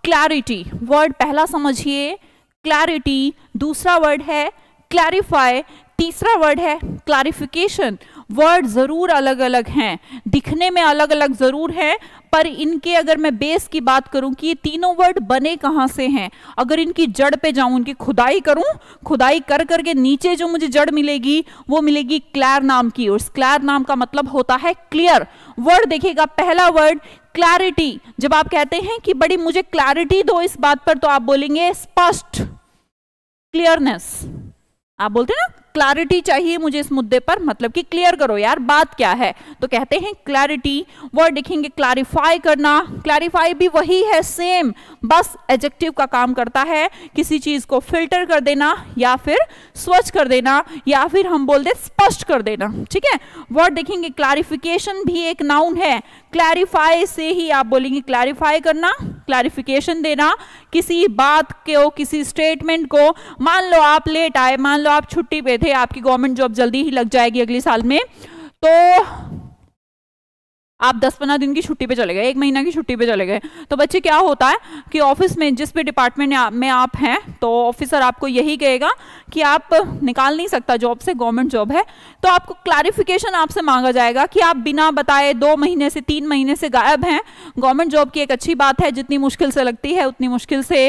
[SPEAKER 2] क्लैरिटी वर्ड पहला समझिए क्लैरिटी दूसरा वर्ड है क्लैरिफाई तीसरा वर्ड है क्लैरिफिकेशन वर्ड ज़रूर अलग अलग हैं दिखने में अलग अलग ज़रूर हैं पर इनके अगर मैं बेस की बात करूं कि ये तीनों वर्ड बने कहाँ से हैं अगर इनकी जड़ पे जाऊं उनकी खुदाई करूं खुदाई कर करके नीचे जो मुझे जड़ मिलेगी वो मिलेगी क्लैर नाम की और क्लैर नाम का मतलब होता है क्लियर वर्ड देखिएगा पहला वर्ड क्लैरिटी जब आप कहते हैं कि बड़ी मुझे क्लैरिटी दो इस बात पर तो आप बोलेंगे स्पष्ट क्लियरनेस आप बोलते ना क्लैरिटी चाहिए मुझे इस मुद्दे पर मतलब कि क्लियर करो यार बात क्या है तो कहते हैं क्लैरिटी वर्ड लिखेंगे क्लैरिफाई करना क्लैरिफाई भी वही है सेम बस एजेक्टिव का काम करता है किसी चीज़ को फिल्टर कर देना या फिर स्वच्छ कर देना या फिर हम बोल दे स्पष्ट कर देना ठीक है वर्ड देखेंगे क्लैरिफिकेशन भी एक नाउन है क्लैरिफाई से ही आप बोलेंगे क्लैरिफाई करना क्लैरिफिकेशन देना किसी बात को किसी स्टेटमेंट को मान लो आप लेट आए मान लो आप छुट्टी पे थे आपकी गवर्नमेंट जॉब जल्दी ही लग जाएगी अगले साल में तो आप 10-15 दिन की छुट्टी पे चले गए एक महीना की छुट्टी पे चले गए तो बच्चे क्या होता है कि ऑफिस में जिस भी डिपार्टमेंट में आप हैं तो ऑफिसर आपको यही कहेगा कि आप निकाल नहीं सकता जॉब से गवर्नमेंट जॉब है तो आपको क्लैरिफिकेशन आपसे मांगा जाएगा कि आप बिना बताए दो महीने से तीन महीने से गायब हैं गवर्नमेंट जॉब की एक अच्छी बात है जितनी मुश्किल से लगती है उतनी मुश्किल से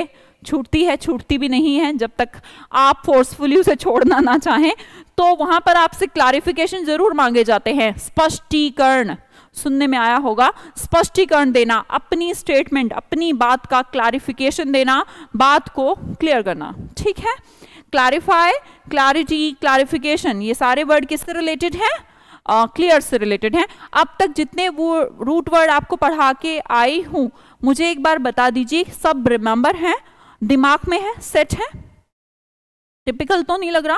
[SPEAKER 2] छूटती है छूटती भी नहीं है जब तक आप फोर्सफुली उसे छोड़ना ना चाहें तो वहां पर आपसे क्लारिफिकेशन जरूर मांगे जाते हैं स्पष्टीकरण सुनने में आया होगा स्पष्टीकरण देना अपनी स्टेटमेंट अपनी बात का क्लैरिफिकेशन देना बात को क्लियर करना ठीक है क्लैरिफाई क्लैरिटी क्लैरिफिकेशन ये सारे वर्ड किससे रिलेटेड हैं क्लियर से रिलेटेड हैं अब तक जितने वो रूट वर्ड आपको पढ़ा के आई हूँ मुझे एक बार बता दीजिए सब रिमेंबर हैं दिमाग में है सेट है टिपिकल तो नहीं लग रहा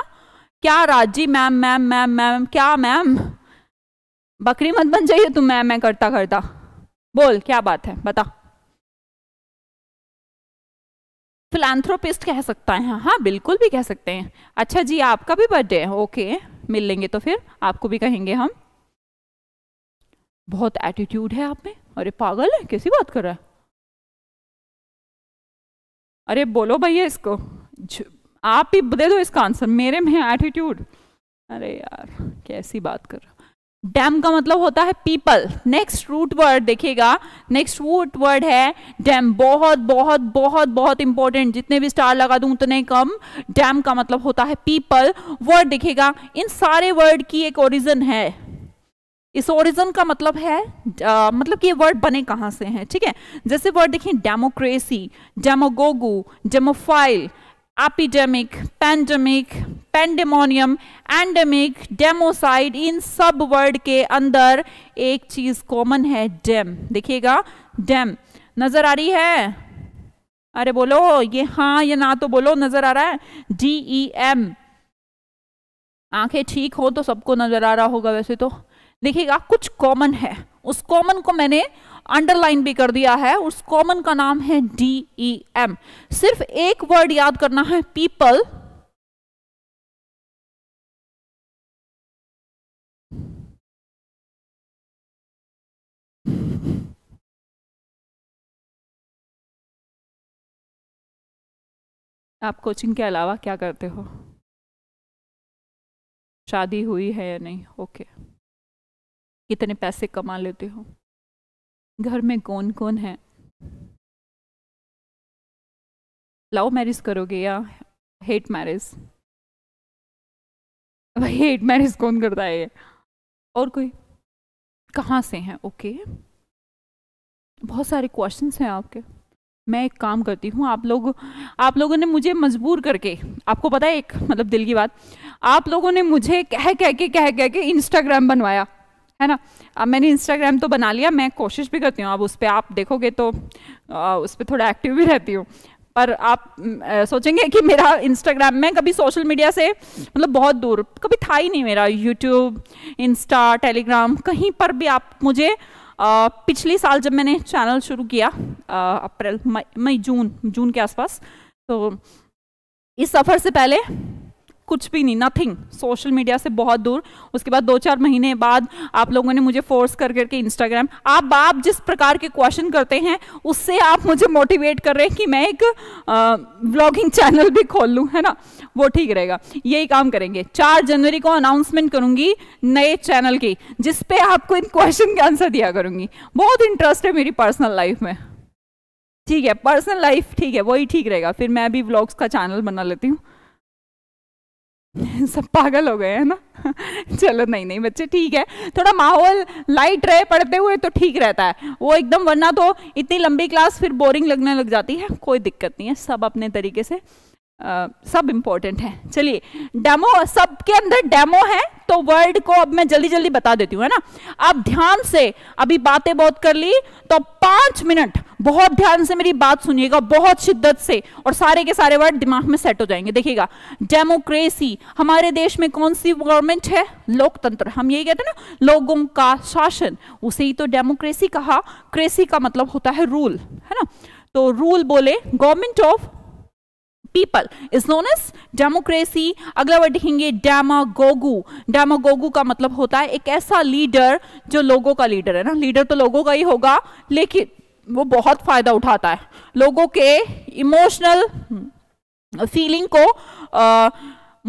[SPEAKER 2] क्या राजी मैम मैम मैम मैम क्या मैम बकरी मत बन जाइए तुम मैम मैं करता करता बोल क्या बात है बता फिलेंथ्रोपिस्ट कह सकता है हाँ, हाँ बिल्कुल भी कह सकते हैं अच्छा जी आपका भी बर्थडे है ओके मिल लेंगे तो फिर आपको भी कहेंगे हम बहुत एटीट्यूड है आप में अरे पागल है
[SPEAKER 1] कैसी बात कर रहा है अरे बोलो भैया इसको
[SPEAKER 2] आप ही दे दो इसका आंसर मेरे में है एटीट्यूड अरे यार कैसी बात कर रहा डैम का मतलब होता है पीपल नेक्स्ट रूट वर्ड देखिएगा नेक्स्ट रूट वर्ड है डैम बहुत बहुत बहुत बहुत इंपॉर्टेंट जितने भी स्टार लगा दूं उतने कम डैम का मतलब होता है पीपल वर्ड देखिएगा इन सारे वर्ड की एक ओरिजन है इस ओरिजन का मतलब है आ, मतलब कि ये वर्ड बने कहाँ से हैं ठीक है जैसे वर्ड देखिए democracy demagogue demophile epidemic pandemic pandemonium endemic democide इन सब वर्ड के अंदर एक चीज कॉमन है डेम देखिएगा डेम नजर आ रही है अरे बोलो ये हाँ ये ना तो बोलो नजर आ रहा है डी ई एम आंखें ठीक हो तो सबको नजर आ रहा होगा वैसे तो देखिएगा कुछ कॉमन है उस कॉमन को मैंने अंडरलाइन भी कर दिया है उस कॉमन का नाम है डी ई एम सिर्फ एक वर्ड याद करना
[SPEAKER 1] है पीपल आप कोचिंग के अलावा क्या करते हो शादी हुई है या नहीं ओके okay. कितने पैसे कमा लेते हो घर में कौन कौन है लव मैरिज करोगे या हेट मैरिज भाई हेट मैरिज कौन करता है
[SPEAKER 2] और कोई कहाँ से हैं ओके बहुत सारे क्वेश्चंस हैं आपके मैं एक काम करती हूँ आप लोग आप लोगों ने मुझे मजबूर करके आपको पता है एक मतलब दिल की बात आप लोगों ने मुझे कह कह के कह कह के इंस्टाग्राम बनवाया है ना अब मैंने इंस्टाग्राम तो बना लिया मैं कोशिश भी करती हूँ अब उस पर आप देखोगे तो आ, उस पर थोड़ा एक्टिव भी रहती हूँ पर आप आ, सोचेंगे कि मेरा इंस्टाग्राम मैं कभी सोशल मीडिया से मतलब बहुत दूर कभी था ही नहीं मेरा यूट्यूब इंस्टा टेलीग्राम कहीं पर भी आप मुझे आ, पिछले साल जब मैंने चैनल शुरू किया अप्रैल मई जून जून के आसपास तो इस सफ़र से पहले कुछ भी नहीं नथिंग सोशल मीडिया से बहुत दूर उसके बाद दो चार महीने बाद आप लोगों ने मुझे फोर्स कर करके इंस्टाग्राम आप बाप जिस प्रकार के क्वेश्चन करते हैं उससे आप मुझे मोटिवेट कर रहे हैं कि मैं एक ब्लॉगिंग चैनल भी खोल लूँ है ना वो ठीक रहेगा यही काम करेंगे चार जनवरी को अनाउंसमेंट करूँगी नए चैनल की जिसपे आपको इन क्वेश्चन के आंसर दिया करूंगी बहुत इंटरेस्ट है मेरी पर्सनल लाइफ में ठीक है पर्सनल लाइफ ठीक है वही ठीक रहेगा फिर मैं भी व्लॉग्स का चैनल बना लेती हूँ सब पागल हो गए हैं ना चलो नहीं नहीं बच्चे ठीक है थोड़ा माहौल लाइट रहे पढ़ते हुए तो ठीक रहता है वो एकदम वरना तो इतनी लंबी क्लास फिर बोरिंग लगने लग जाती है कोई दिक्कत नहीं है सब अपने तरीके से आ, सब इम्पोर्टेंट है चलिए डेमो सब के अंदर डेमो है तो वर्ड को अब मैं जल्दी जल्दी बता देती हूँ है ना अब ध्यान से अभी बातें बहुत कर ली तो पांच मिनट बहुत ध्यान से मेरी बात सुनिएगा बहुत शिद्दत से और सारे के सारे वर्ड दिमाग में सेट हो जाएंगे देखिएगा डेमोक्रेसी हमारे देश में कौन सी गवर्नमेंट है लोकतंत्र हम यही कहते हैं ना लोगों का शासन उसे ही तो डेमोक्रेसी कहा क्रेसी का मतलब होता है रूल है ना तो रूल बोले government of people is known as democracy अगला वर्ड देखेंगे डेमागोगू डेमागोगू का मतलब होता है एक ऐसा लीडर जो लोगों का लीडर है ना लीडर तो लोगों का ही होगा लेकिन वो बहुत फायदा उठाता है लोगों के इमोशनल फीलिंग hmm, को आ,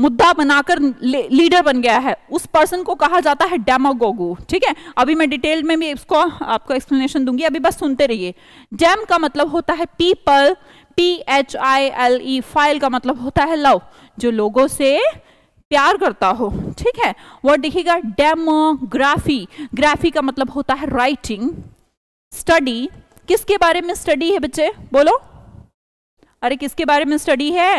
[SPEAKER 2] मुद्दा बनाकर लीडर बन गया है उस पर्सन को कहा जाता है डेमागोगू ठीक है अभी मैं डिटेल में भी इसको आपको एक्सप्लेनेशन दूंगी अभी बस सुनते रहिए डेम का मतलब होता है people P H I L E phile का मतलब होता है लव जो लोगों से प्यार करता हो ठीक है वर्ड देखिएगा डेमोग्राफी ग्राफी का मतलब होता है राइटिंग स्टडी किसके बारे में स्टडी है बच्चे बोलो अरे किसके बारे में स्टडी है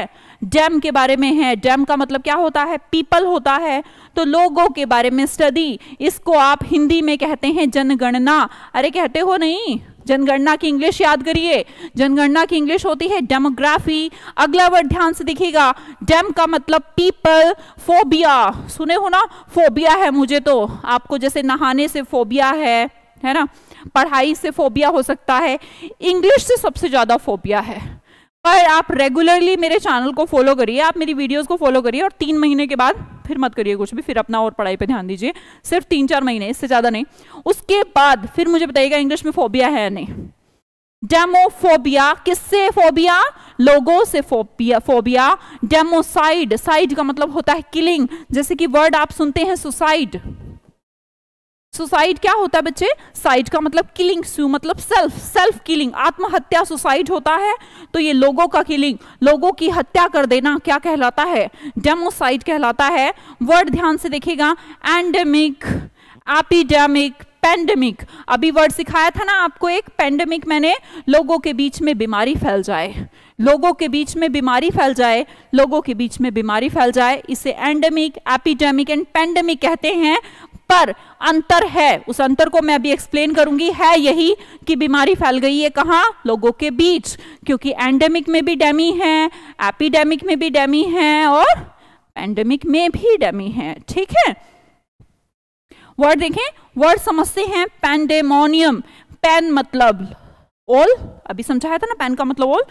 [SPEAKER 2] डैम के बारे में है डैम का मतलब क्या होता है पीपल होता है तो लोगों के बारे में स्टडी इसको आप हिंदी में कहते हैं जनगणना अरे कहते हो नहीं जनगणना की इंग्लिश याद करिए जनगणना की इंग्लिश होती है डेमोग्राफी अगला वर्ड ध्यान से दिखेगा डेम का मतलब पीपल फोबिया सुने हो ना फोबिया है मुझे तो आपको जैसे नहाने से फोबिया है है ना पढ़ाई से फोबिया हो सकता है इंग्लिश से सबसे ज़्यादा फोबिया है पर आप रेगुलरली मेरे चैनल को फॉलो करिए आप मेरी वीडियोस को फॉलो करिए और तीन महीने के बाद फिर मत करिए कुछ भी फिर अपना और पढ़ाई पे ध्यान दीजिए सिर्फ तीन चार महीने इससे ज़्यादा नहीं उसके बाद फिर मुझे बताइएगा इंग्लिश में फोबिया है या नहीं डेमोफोबिया किससे फोबिया लोगों से फोबिया फोबिया डेमोसाइड साइड का मतलब होता है किलिंग जैसे कि वर्ड आप सुनते हैं सुसाइड सुसाइड क्या होता है बच्चे साइड का मतलब किलिंग सू मतलब सेल्फ सेल्फ किलिंग आत्महत्या सुसाइड होता है तो ये लोगों का किलिंग लोगों की हत्या कर देना क्या कहलाता है डेमोसाइड कहलाता है वर्ड ध्यान से देखिएगा एंडेमिक एपिडेमिक पेंडेमिक अभी वर्ड सिखाया था ना आपको एक पेंडेमिक मैंने लोगों के बीच में बीमारी फैल जाए लोगों के बीच में बीमारी फैल जाए लोगों के बीच में बीमारी फैल जाए इसे एंडेमिक एपिडेमिक एंड पेंडेमिक कहते हैं पर अंतर है उस अंतर को मैं अभी एक्सप्लेन करूंगी है यही कि बीमारी फैल गई है कहाँ लोगों के बीच क्योंकि एंडेमिक में भी डेमी है एपिडेमिक में भी डेमी है और एंडेमिक में भी डेमी है ठीक है वर्ड देखें वर्ड समझते हैं पैंडेमोनियम पैन मतलब ओल अभी समझाया था ना पैन का मतलब ओल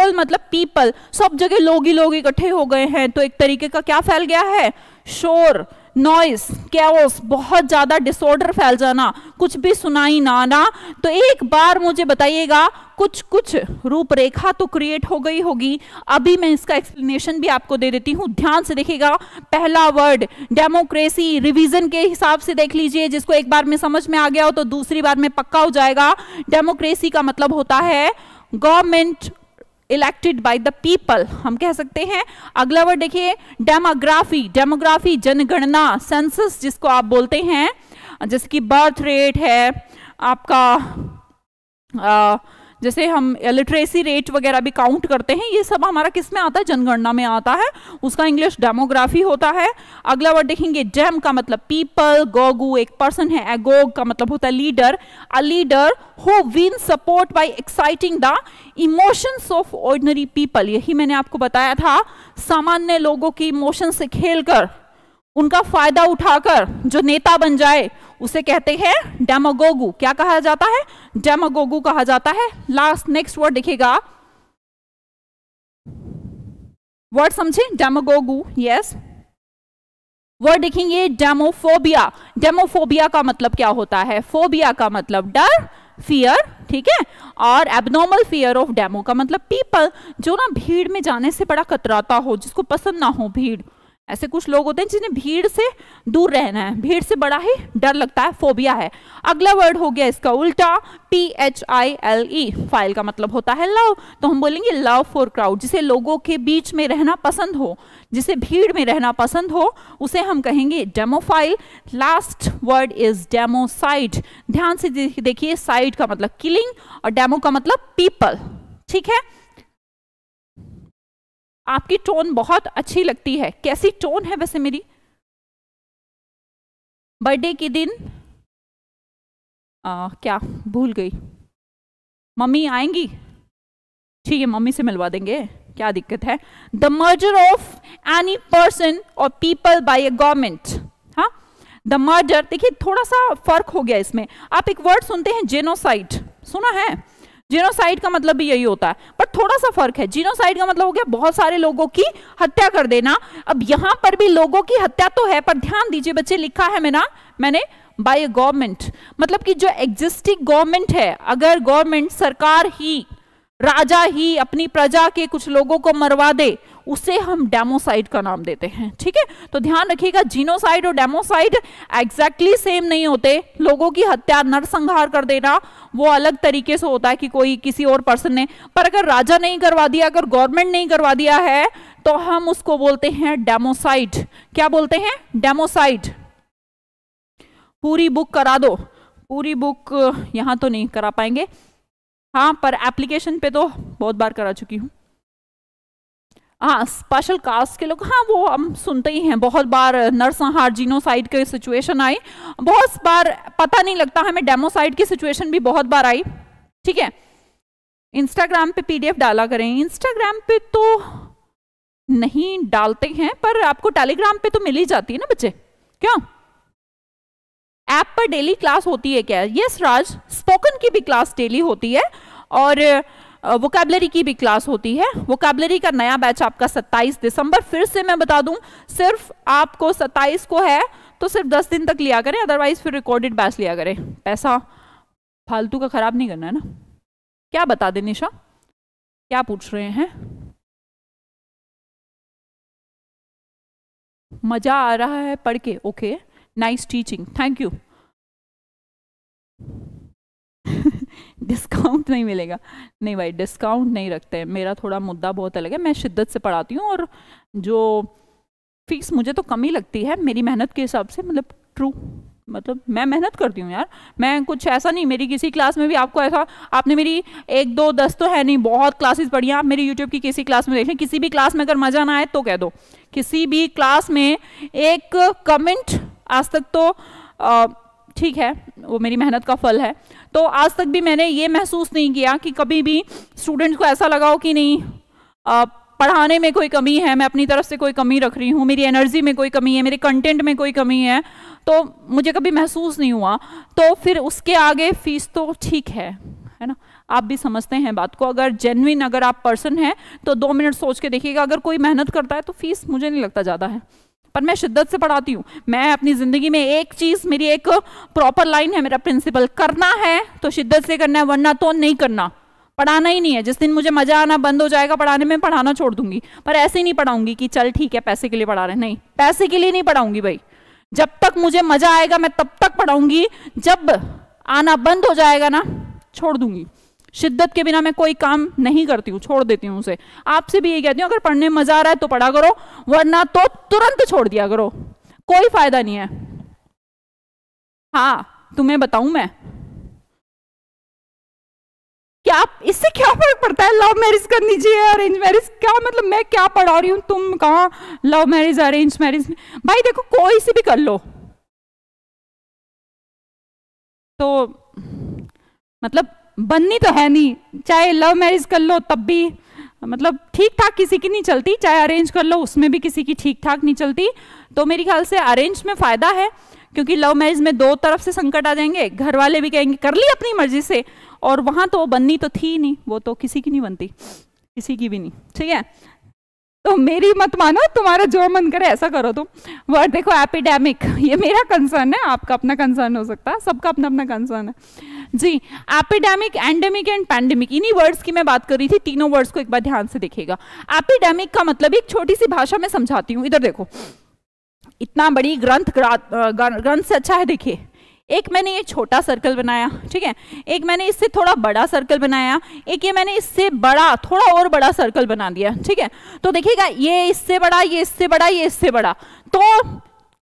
[SPEAKER 2] ओल मतलब पीपल सब जगह लोग ही लोग इकट्ठे हो गए हैं तो एक तरीके का क्या फैल गया है शोर नॉइस कैओस बहुत ज़्यादा डिसऑर्डर फैल जाना कुछ भी सुनाई ना आना तो एक बार मुझे बताइएगा कुछ कुछ रूपरेखा तो क्रिएट हो गई होगी अभी मैं इसका एक्सप्लेनेशन भी आपको दे देती हूँ ध्यान से देखिएगा पहला वर्ड डेमोक्रेसी रिवीजन के हिसाब से देख लीजिए जिसको एक बार में समझ में आ गया हो तो दूसरी बार में पक्का हो जाएगा डेमोक्रेसी का मतलब होता है government elected by the people हम कह सकते हैं अगला वर्ड देखिए डेमोग्राफी डेमोग्राफी जनगणना सेंसस जिसको आप बोलते हैं जैसे कि बर्थ रेट है आपका आ, जैसे हम लिटरेसी रेट वगैरह भी काउंट करते हैं ये सब हमारा किस में आता है जनगणना में आता है उसका इंग्लिश डेमोग्राफी होता है अगला वर्ड देखेंगे जेम का मतलब पीपल गोगू एक पर्सन है एगोग का मतलब होता है leader a leader who win support by exciting the emotions of ordinary people यही मैंने आपको बताया था सामान्य लोगों की इमोशन से खेलकर उनका फायदा उठाकर जो नेता बन जाए उसे कहते हैं डेमागोगू क्या कहा जाता है डेमागोगू कहा जाता है लास्ट नेक्स्ट वर्ड दिखेगा वर्ड समझे डेमागोगू यस वर्ड देखेंगे डेमोफोबिया डेमोफोबिया का मतलब क्या होता है फोबिया का मतलब डर फियर ठीक है और एबनॉर्मल फियर ऑफ डेमो का मतलब पीपल जो ना भीड़ में जाने से बड़ा कतराता हो जिसको पसंद ना हो भीड़ ऐसे कुछ लोग होते हैं जिन्हें भीड़ से दूर रहना है भीड़ से बड़ा ही डर लगता है फोबिया है अगला वर्ड हो गया इसका उल्टा P H I L E phile का मतलब होता है लव तो हम बोलेंगे लव फॉर क्राउड जिसे लोगों के बीच में रहना पसंद हो जिसे भीड़ में रहना पसंद हो उसे हम कहेंगे demophile last word is democide ध्यान से देखिए साइड का मतलब किलिंग और डेमो का मतलब पीपल ठीक है आपकी टोन
[SPEAKER 1] बहुत अच्छी लगती है कैसी टोन है वैसे मेरी
[SPEAKER 2] बर्थडे के दिन आ, क्या भूल गई मम्मी आएंगी ठीक है मम्मी से मिलवा देंगे क्या दिक्कत है the merger of any person और पीपल बाय अ गवर्नमेंट हा द मर्जर देखिए थोड़ा सा फर्क हो गया इसमें आप एक वर्ड सुनते हैं जेनोसाइड सुना है जीनोसाइड का मतलब भी यही होता है पर थोड़ा सा फर्क है जीनोसाइड का मतलब हो गया बहुत सारे लोगों की हत्या कर देना अब यहां पर भी लोगों की हत्या तो है पर ध्यान दीजिए बच्चे लिखा है मैं मैंने बाय अ गवर्नमेंट मतलब कि जो एग्जिस्टिंग गवर्नमेंट है अगर गवर्नमेंट सरकार ही राजा ही अपनी प्रजा के कुछ लोगों को मरवा दे उसे हम डेमोसाइड का नाम देते हैं ठीक है तो ध्यान रखिएगा जीनोसाइड और डेमोसाइड एग्जैक्टली सेम नहीं होते लोगों की हत्या नरसंहार कर देना वो अलग तरीके से होता है कि कोई किसी और पर्सन ने पर अगर राजा नहीं करवा दिया अगर गवर्नमेंट नहीं करवा दिया है तो हम उसको बोलते हैं डेमोसाइड क्या बोलते हैं डेमोसाइड पूरी बुक करा दो पूरी बुक यहां तो नहीं करा पाएंगे हाँ पर एप्लीकेशन पे तो बहुत बार करा चुकी हूं हाँ स्पेशल कास्ट के लोग हाँ वो हम सुनते ही हैं बहुत बार नरसंहार जीनोसाइड की सिचुएशन आई बहुत बार पता नहीं लगता हमें डेमोसाइड की सिचुएशन भी बहुत बार आई ठीक है इंस्टाग्राम पे पीडीएफ डाला करें इंस्टाग्राम पे तो नहीं डालते हैं पर आपको टेलीग्राम पे तो मिल ही जाती है ना बच्चे क्यों ऐप पर डेली क्लास होती है क्या यस राज स्पोकन की भी क्लास डेली होती है और वोकेबलरी की भी क्लास होती है वोकेबलरी का नया बैच आपका 27 दिसंबर फिर से मैं बता दूं सिर्फ आपको 27 को है तो सिर्फ 10 दिन तक लिया करें अदरवाइज फिर रिकॉर्डेड बैच लिया करें पैसा फालतू का ख़राब नहीं करना है ना
[SPEAKER 1] क्या बता दें निशा क्या पूछ रहे हैं मज़ा आ रहा है पढ़ के okay nice teaching
[SPEAKER 2] thank you discount नहीं मिलेगा नहीं भाई डिस्काउंट नहीं रखते हैं मेरा थोड़ा मुद्दा बहुत अलग है मैं शिद्दत से पढ़ाती हूँ और जो फीस मुझे तो कम ही लगती है मेरी मेहनत के हिसाब से मतलब ट्रू मतलब मैं मेहनत करती हूँ यार मैं कुछ ऐसा नहीं मेरी किसी क्लास में भी आपको ऐसा आपने मेरी एक दो दस तो है नहीं बहुत क्लासेस पढ़ी हैं आप मेरी यूट्यूब की किसी क्लास में देख लें किसी भी क्लास में अगर मज़ा ना आए तो कह दो किसी भी क्लास में एक कमेंट आज तक तो ठीक है वो मेरी मेहनत का फल है तो आज तक भी मैंने ये महसूस नहीं किया कि कभी भी स्टूडेंट्स को ऐसा लगा हो कि नहीं आ, पढ़ाने में कोई कमी है मैं अपनी तरफ से कोई कमी रख रही हूँ मेरी एनर्जी में कोई कमी है मेरे कंटेंट में कोई कमी है तो मुझे कभी महसूस नहीं हुआ तो फिर उसके आगे फीस तो ठीक है है ना आप भी समझते हैं बात को अगर जेनविन अगर आप पर्सन हैं तो दो मिनट सोच के देखिएगा अगर कोई मेहनत करता है तो फीस मुझे नहीं लगता ज़्यादा है पर मैं शिद्दत से पढ़ाती हूँ मैं अपनी ज़िंदगी में एक चीज़ मेरी एक प्रॉपर लाइन है मेरा प्रिंसिपल करना है तो शिद्दत से करना है वरना तो नहीं करना पढ़ाना ही नहीं है जिस दिन मुझे मज़ा आना बंद हो जाएगा पढ़ाने में पढ़ाना छोड़ दूंगी पर ऐसे ही नहीं पढ़ाऊंगी कि चल ठीक है पैसे के लिए पढ़ा रहे नहीं पैसे के लिए नहीं पढ़ाऊंगी भाई जब तक मुझे मज़ा आएगा मैं तब तक पढ़ाऊंगी जब आना बंद हो जाएगा ना छोड़ दूंगी शिद्दत के बिना मैं कोई काम नहीं करती हूँ छोड़ देती हूँ उसे आपसे भी ये कहती हूँ अगर पढ़ने में मजा आ रहा है तो पढ़ा करो वरना तो तुरंत छोड़ दिया करो कोई फायदा नहीं है हाँ तुम्हें बताऊं मैं क्या इससे क्या फर्क पड़ता है लव मैरिज कर लीजिए अरेंज मैरिज क्या मतलब मैं क्या पढ़ा रही हूँ तुम कहा लव मैरिज अरेंज मैरिज भाई देखो कोई से भी कर लो
[SPEAKER 1] तो मतलब बननी तो है नहीं
[SPEAKER 2] चाहे लव मैरिज कर लो तब भी मतलब ठीक ठाक किसी की नहीं चलती चाहे अरेंज कर लो उसमें भी किसी की ठीक ठाक नहीं चलती तो मेरे ख्याल से अरेंज में फ़ायदा है क्योंकि लव मैरिज में दो तरफ से संकट आ जाएंगे घर वाले भी कहेंगे कर ली अपनी मर्जी से और वहाँ तो वो बननी तो थी नहीं वो तो किसी की नहीं बनती किसी की भी नहीं ठीक है तो मेरी मत मानो तुम्हारा जो मन करे ऐसा करो तुम वर्ड देखो एपिडेमिक ये मेरा कंसर्न है आपका अपना कंसर्न हो सकता है सबका अपना अपना कंसर्न है जी एपिडेमिक एंडेमिक एंड पैंडेमिक इन्हीं वर्ड्स की मैं बात कर रही थी तीनों वर्ड्स को एक बार ध्यान से देखेगा एपिडेमिक का मतलब एक छोटी सी भाषा में समझाती हूँ इधर देखो इतना बड़ी ग्रंथ ग्रंथ से अच्छा है देखिए एक मैंने ये छोटा सर्कल बनाया ठीक है एक मैंने इससे थोड़ा बड़ा सर्कल बनाया एक ये मैंने इससे बड़ा थोड़ा और बड़ा सर्कल बना दिया ठीक है तो देखिएगा ये इससे बड़ा ये इससे बड़ा ये इससे बड़ा तो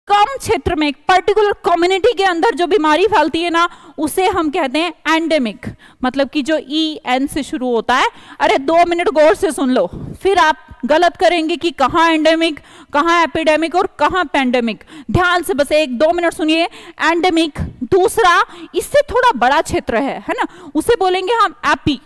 [SPEAKER 2] कम क्षेत्र में पर्टिकुलर कम्युनिटी के अंदर जो बीमारी फैलती है ना उसे हम कहते हैं एंडेमिक मतलब कि जो ई e, एन से शुरू होता है अरे दो मिनट गौर से सुन लो फिर आप गलत करेंगे कि कहाँ एंडेमिक कहाँ एपिडेमिक और कहाँ पेंडेमिक ध्यान से बस एक दो मिनट सुनिए एंडेमिक दूसरा इससे थोड़ा बड़ा क्षेत्र है है ना उसे बोलेंगे हम एपी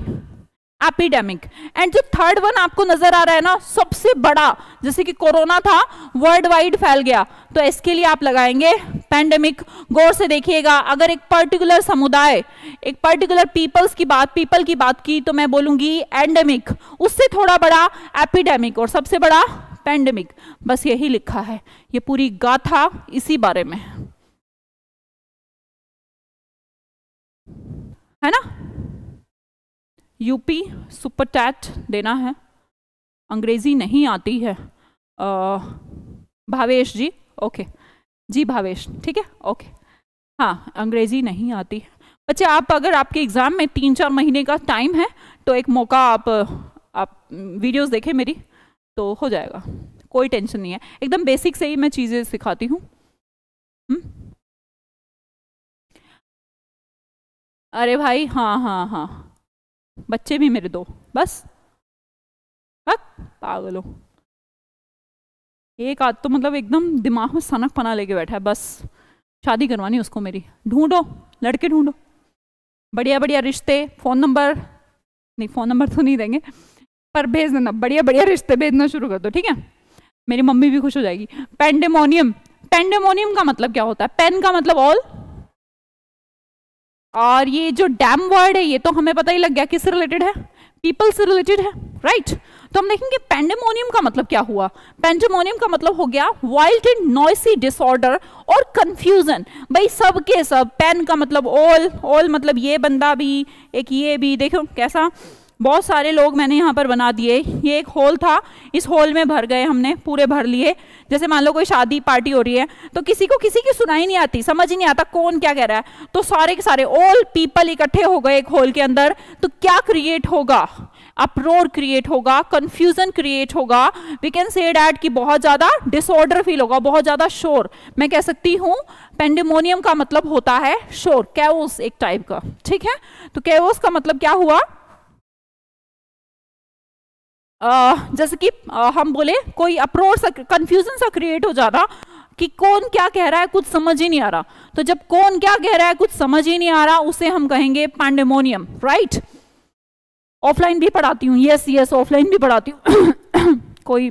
[SPEAKER 2] एपिडेमिक एंड जो थर्ड वन आपको नजर आ रहा है ना सबसे बड़ा जैसे कि कोरोना था वर्ल्ड वाइड फैल गया तो इसके लिए आप लगाएंगे पैंडेमिक गौर से देखिएगा अगर एक पर्टिकुलर समुदाय एक पर्टिकुलर पीपल्स की बात पीपल की बात की तो मैं बोलूंगी एंडेमिक उससे थोड़ा बड़ा एपिडेमिक और सबसे बड़ा पैंडेमिक बस यही लिखा है ये पूरी गाथा इसी बारे में है ना यूपी सुपर टैट देना है अंग्रेज़ी नहीं आती है आ, भावेश जी ओके जी भावेश ठीक है ओके हाँ अंग्रेज़ी नहीं आती है बच्चे आप अगर आपके एग्ज़ाम में तीन चार महीने का टाइम है तो एक मौका आप आप वीडियोस देखें मेरी तो हो जाएगा कोई टेंशन नहीं है एकदम बेसिक से ही मैं चीज़ें सिखाती हूँ हम्म।
[SPEAKER 1] अरे भाई हाँ हाँ हाँ
[SPEAKER 2] बच्चे भी मेरे दो बस हक पागलो एक आद तो मतलब एकदम दिमाग में सनक पना लेके बैठा है बस शादी करवानी उसको मेरी ढूंढो लड़के ढूंढो बढ़िया बढ़िया रिश्ते फ़ोन नंबर नहीं फ़ोन नंबर तो नहीं देंगे पर भेज देना बढ़िया बढ़िया रिश्ते भेजना शुरू कर दो ठीक है मेरी मम्मी भी खुश हो जाएगी पेंडेमोनियम पेंडेमोनियम का मतलब क्या होता है पेन का मतलब ऑल और ये जो डैम वर्ड है ये तो हमें पता ही लग गया किससे रिलेटेड है पीपल से रिलेटेड है राइट right? तो हम देखेंगे पेंडेमोनियम का मतलब क्या हुआ पेंडेमोनियम का मतलब हो गया वाइल्ड एंड नॉइसी डिसऑर्डर और कंफ्यूजन भाई सब के सब पेन का मतलब ऑल ऑल मतलब ये बंदा भी एक ये भी देखो कैसा बहुत सारे लोग मैंने यहाँ पर बना दिए ये एक हॉल था इस हॉल में भर गए हमने पूरे भर लिए जैसे मान लो कोई शादी पार्टी हो रही है तो किसी को किसी की सुनाई नहीं आती समझ ही नहीं आता कौन क्या कह रहा है तो सारे के सारे ऑल पीपल इकट्ठे हो गए एक हॉल के अंदर तो क्या क्रिएट होगा अप्रोर क्रिएट होगा कंफ्यूजन क्रिएट होगा वी कैन से डैट कि बहुत ज़्यादा डिसऑर्डर फील होगा बहुत ज़्यादा शोर मैं कह सकती हूँ पेंडेमोनियम का मतलब होता है शोर कैओस एक टाइप का ठीक है तो कैओस का मतलब क्या हुआ जैसे कि हम बोले कोई अप्रोच कंफ्यूजन सा क्रिएट हो जाता कि कौन क्या कह रहा है कुछ समझ ही नहीं आ रहा तो जब कौन क्या कह रहा है कुछ समझ ही नहीं आ रहा उसे हम कहेंगे पैंडेमोनियम राइट ऑफलाइन भी पढ़ाती हूँ यस यस ऑफलाइन भी पढ़ाती हूँ कोई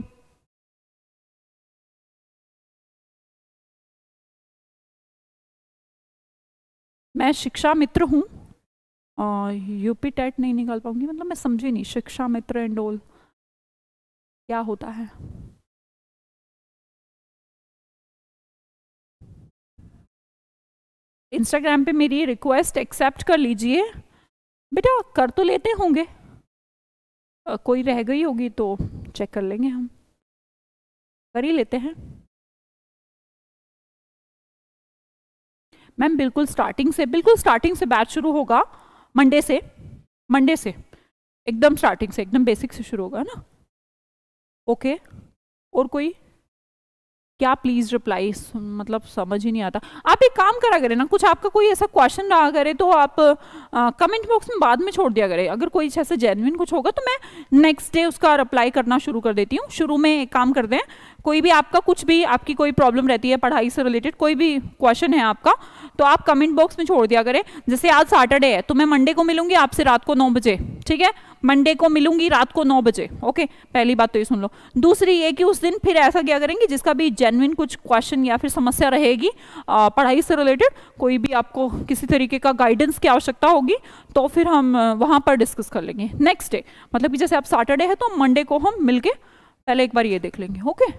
[SPEAKER 2] मैं शिक्षा मित्र हूँ यूपी टेट e नहीं निकाल पाऊंगी मतलब मैं समझी नहीं शिक्षा मित्र एंड ऑल क्या होता है इंस्टाग्राम पे मेरी रिक्वेस्ट एक्सेप्ट कर लीजिए बेटा कर तो लेते होंगे कोई रह गई होगी तो चेक कर लेंगे हम
[SPEAKER 1] कर ही लेते हैं
[SPEAKER 2] मैम बिल्कुल स्टार्टिंग से बिल्कुल स्टार्टिंग से बैच शुरू होगा मंडे से मंडे से एकदम स्टार्टिंग से एकदम बेसिक से शुरू होगा ना ओके okay? और कोई क्या प्लीज़ रिप्लाई मतलब समझ ही नहीं आता आप एक काम करा करें ना कुछ आपका कोई ऐसा क्वेश्चन रहा करे तो आप आ, कमेंट बॉक्स में बाद में छोड़ दिया करें अगर कोई ऐसा जेनविन कुछ होगा तो मैं नेक्स्ट डे उसका रिप्लाई करना शुरू कर देती हूँ शुरू में एक काम करते हैं कोई भी आपका कुछ भी आपकी कोई प्रॉब्लम रहती है पढ़ाई से रिलेटेड कोई भी क्वेश्चन है आपका तो आप कमेंट बॉक्स में छोड़ दिया करें जैसे आज सैटरडे है तो मैं मंडे को मिलूंगी आपसे रात को नौ बजे ठीक है मंडे को मिलूंगी रात को नौ बजे ओके पहली बात तो ये सुन लो दूसरी ये कि उस दिन फिर ऐसा क्या करेंगे जिसका भी जेनविन कुछ क्वेश्चन या फिर समस्या रहेगी पढ़ाई से रिलेटेड कोई भी आपको किसी तरीके का गाइडेंस की आवश्यकता होगी तो फिर हम वहाँ पर डिस्कस कर लेंगे नेक्स्ट डे मतलब कि जैसे आप सैटरडे है तो मंडे को हम मिल पहले एक बार ये देख लेंगे ओके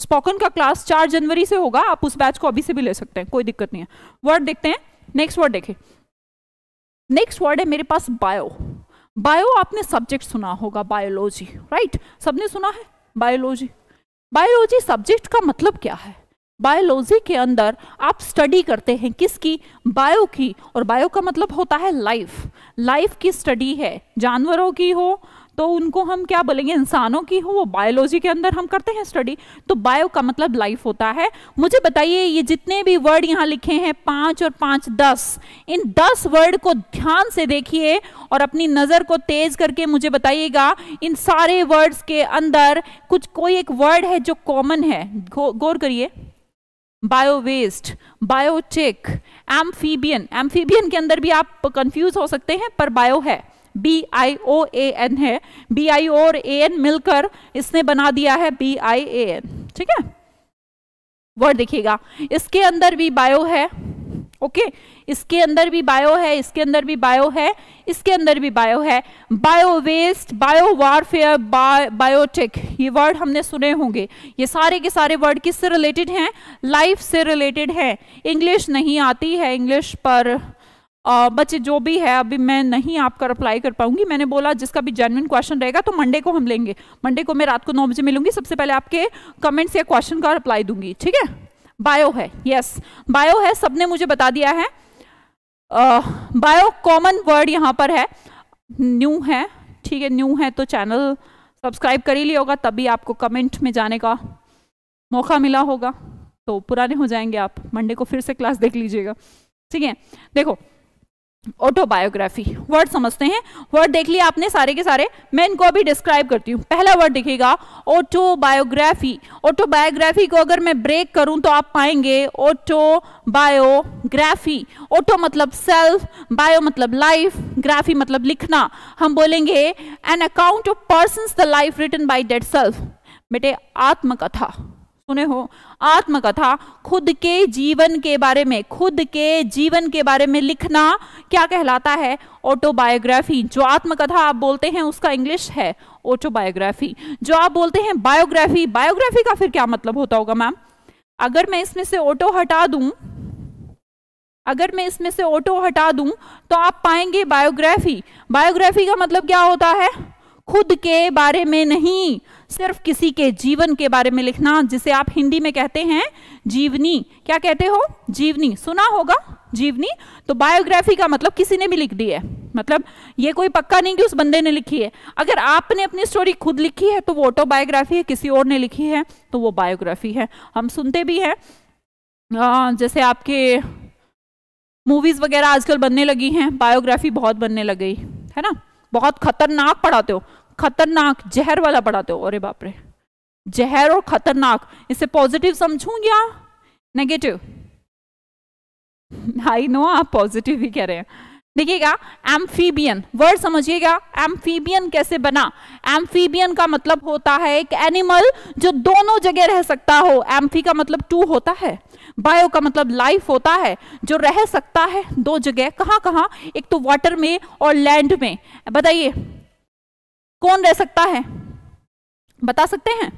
[SPEAKER 2] स्पोकन का क्लास चार जनवरी से होगा आप उस बैच को अभी से भी ले सकते हैं कोई दिक्कत नहीं है वर्ड देखते हैं नेक्स्ट वर्ड देखें नेक्स्ट वर्ड है मेरे पास बायो बायो आपने सब्जेक्ट सुना होगा बायोलॉजी राइट सबने सुना है बायोलॉजी बायोलॉजी सब्जेक्ट का मतलब क्या है बायोलॉजी के अंदर आप स्टडी करते हैं किसकी बायो की और बायो का मतलब होता है लाइफ लाइफ की स्टडी है जानवरों की हो तो उनको हम क्या बोलेंगे इंसानों की हो वो बायोलॉजी के अंदर हम करते हैं स्टडी तो बायो का मतलब लाइफ होता है मुझे बताइए ये जितने भी वर्ड यहाँ लिखे हैं पाँच और पाँच दस इन दस वर्ड को ध्यान से देखिए और अपनी नज़र को तेज करके मुझे बताइएगा इन सारे वर्ड्स के अंदर कुछ कोई एक वर्ड है जो कॉमन है गौर करिए बायो वेस्ट बायोचेक एम्फीबियन एम्फीबियन के अंदर भी आप कंफ्यूज हो सकते हैं पर बायो है B I O A N है बी आई ओ और ए एन मिलकर इसने बना दिया है बी आई ए एन ठीक है वर्ड देखिएगा इसके अंदर भी बायो है ओके okay? इसके अंदर भी बायो है इसके अंदर भी बायो है इसके अंदर भी बायो है bio waste bio warfare biotech ये वर्ड हमने सुने होंगे ये सारे के सारे वर्ड किससे रिलेटेड हैं लाइफ से रिलेटेड है इंग्लिश नहीं आती है इंग्लिश पर बच्चे जो भी है अभी मैं नहीं आपका रिप्लाई कर पाऊंगी मैंने बोला जिसका भी जेनविन क्वेश्चन रहेगा तो मंडे को हम लेंगे मंडे को मैं रात को नौ बजे मिलूंगी सबसे पहले आपके कमेंट्स या क्वेश्चन का रिप्लाई दूंगी ठीक है बायो है यस बायो है सबने मुझे बता दिया है बायो कॉमन वर्ड यहाँ पर है न्यू है ठीक है न्यू है तो चैनल सब्सक्राइब कर ही लिया होगा तभी आपको कमेंट में जाने का मौका मिला होगा तो पुराने हो जाएंगे आप मंडे को फिर से क्लास देख लीजिएगा ठीक है देखो ऑटोबायोग्राफी वर्ड समझते हैं वर्ड देख लिया आपने सारे के सारे मैं इनको अभी डिस्क्राइब करती हूँ पहला वर्ड दिखेगा ऑटोबायोग्राफी ऑटोबायोग्राफी को अगर मैं ब्रेक करूँ तो आप पाएंगे ऑटोबायोग्राफी ऑटो मतलब सेल्फ बायो मतलब लाइफ ग्राफी मतलब लिखना हम बोलेंगे an account of person the life written by that self बेटे आत्मकथा सुने हो आत्मकथा खुद के जीवन के बारे में खुद के जीवन के बारे में लिखना क्या कहलाता है ऑटोबायोग्राफी जो आत्मकथा आप बोलते हैं उसका इंग्लिश है ऑटोबायोग्राफी जो आप बोलते हैं बायोग्राफी बायोग्राफी का फिर क्या मतलब होता होगा मैम अगर मैं इसमें से ऑटो हटा दूं अगर मैं इसमें से ऑटो हटा दूं तो आप पाएंगे बायोग्राफी बायोग्राफी का मतलब क्या होता है खुद के बारे में नहीं सिर्फ किसी के जीवन के बारे में लिखना जिसे आप हिंदी में कहते हैं जीवनी क्या कहते हो जीवनी सुना होगा जीवनी तो बायोग्राफी का मतलब किसी ने भी लिख दी है मतलब ये कोई पक्का नहीं कि उस बंदे ने लिखी है अगर आपने अपनी स्टोरी खुद लिखी है तो वो ऑटोबायोग्राफी है किसी और ने लिखी है तो वो बायोग्राफी है हम सुनते भी हैं जैसे आपके मूवीज़ वगैरह आजकल बनने लगी हैं बायोग्राफी बहुत बनने लग गई है ना बहुत खतरनाक पढ़ाते हो खतरनाक जहर वाला पढ़ाते हो अरे बाप रे जहर और खतरनाक इसे पॉजिटिव समझूं या नेगेटिव आई नो आप पॉजिटिव ही कह रहे हैं देखिएगा एम्फीबियन वर्ड समझिएगा एम्फीबियन कैसे बना एम्फीबियन का मतलब होता है एक एनिमल जो दोनों जगह रह सकता हो एम्फी का मतलब टू होता है बायो का मतलब लाइफ होता है जो रह सकता है दो जगह कहाँ कहाँ एक तो वाटर में और लैंड में बताइए कौन रह सकता है बता सकते हैं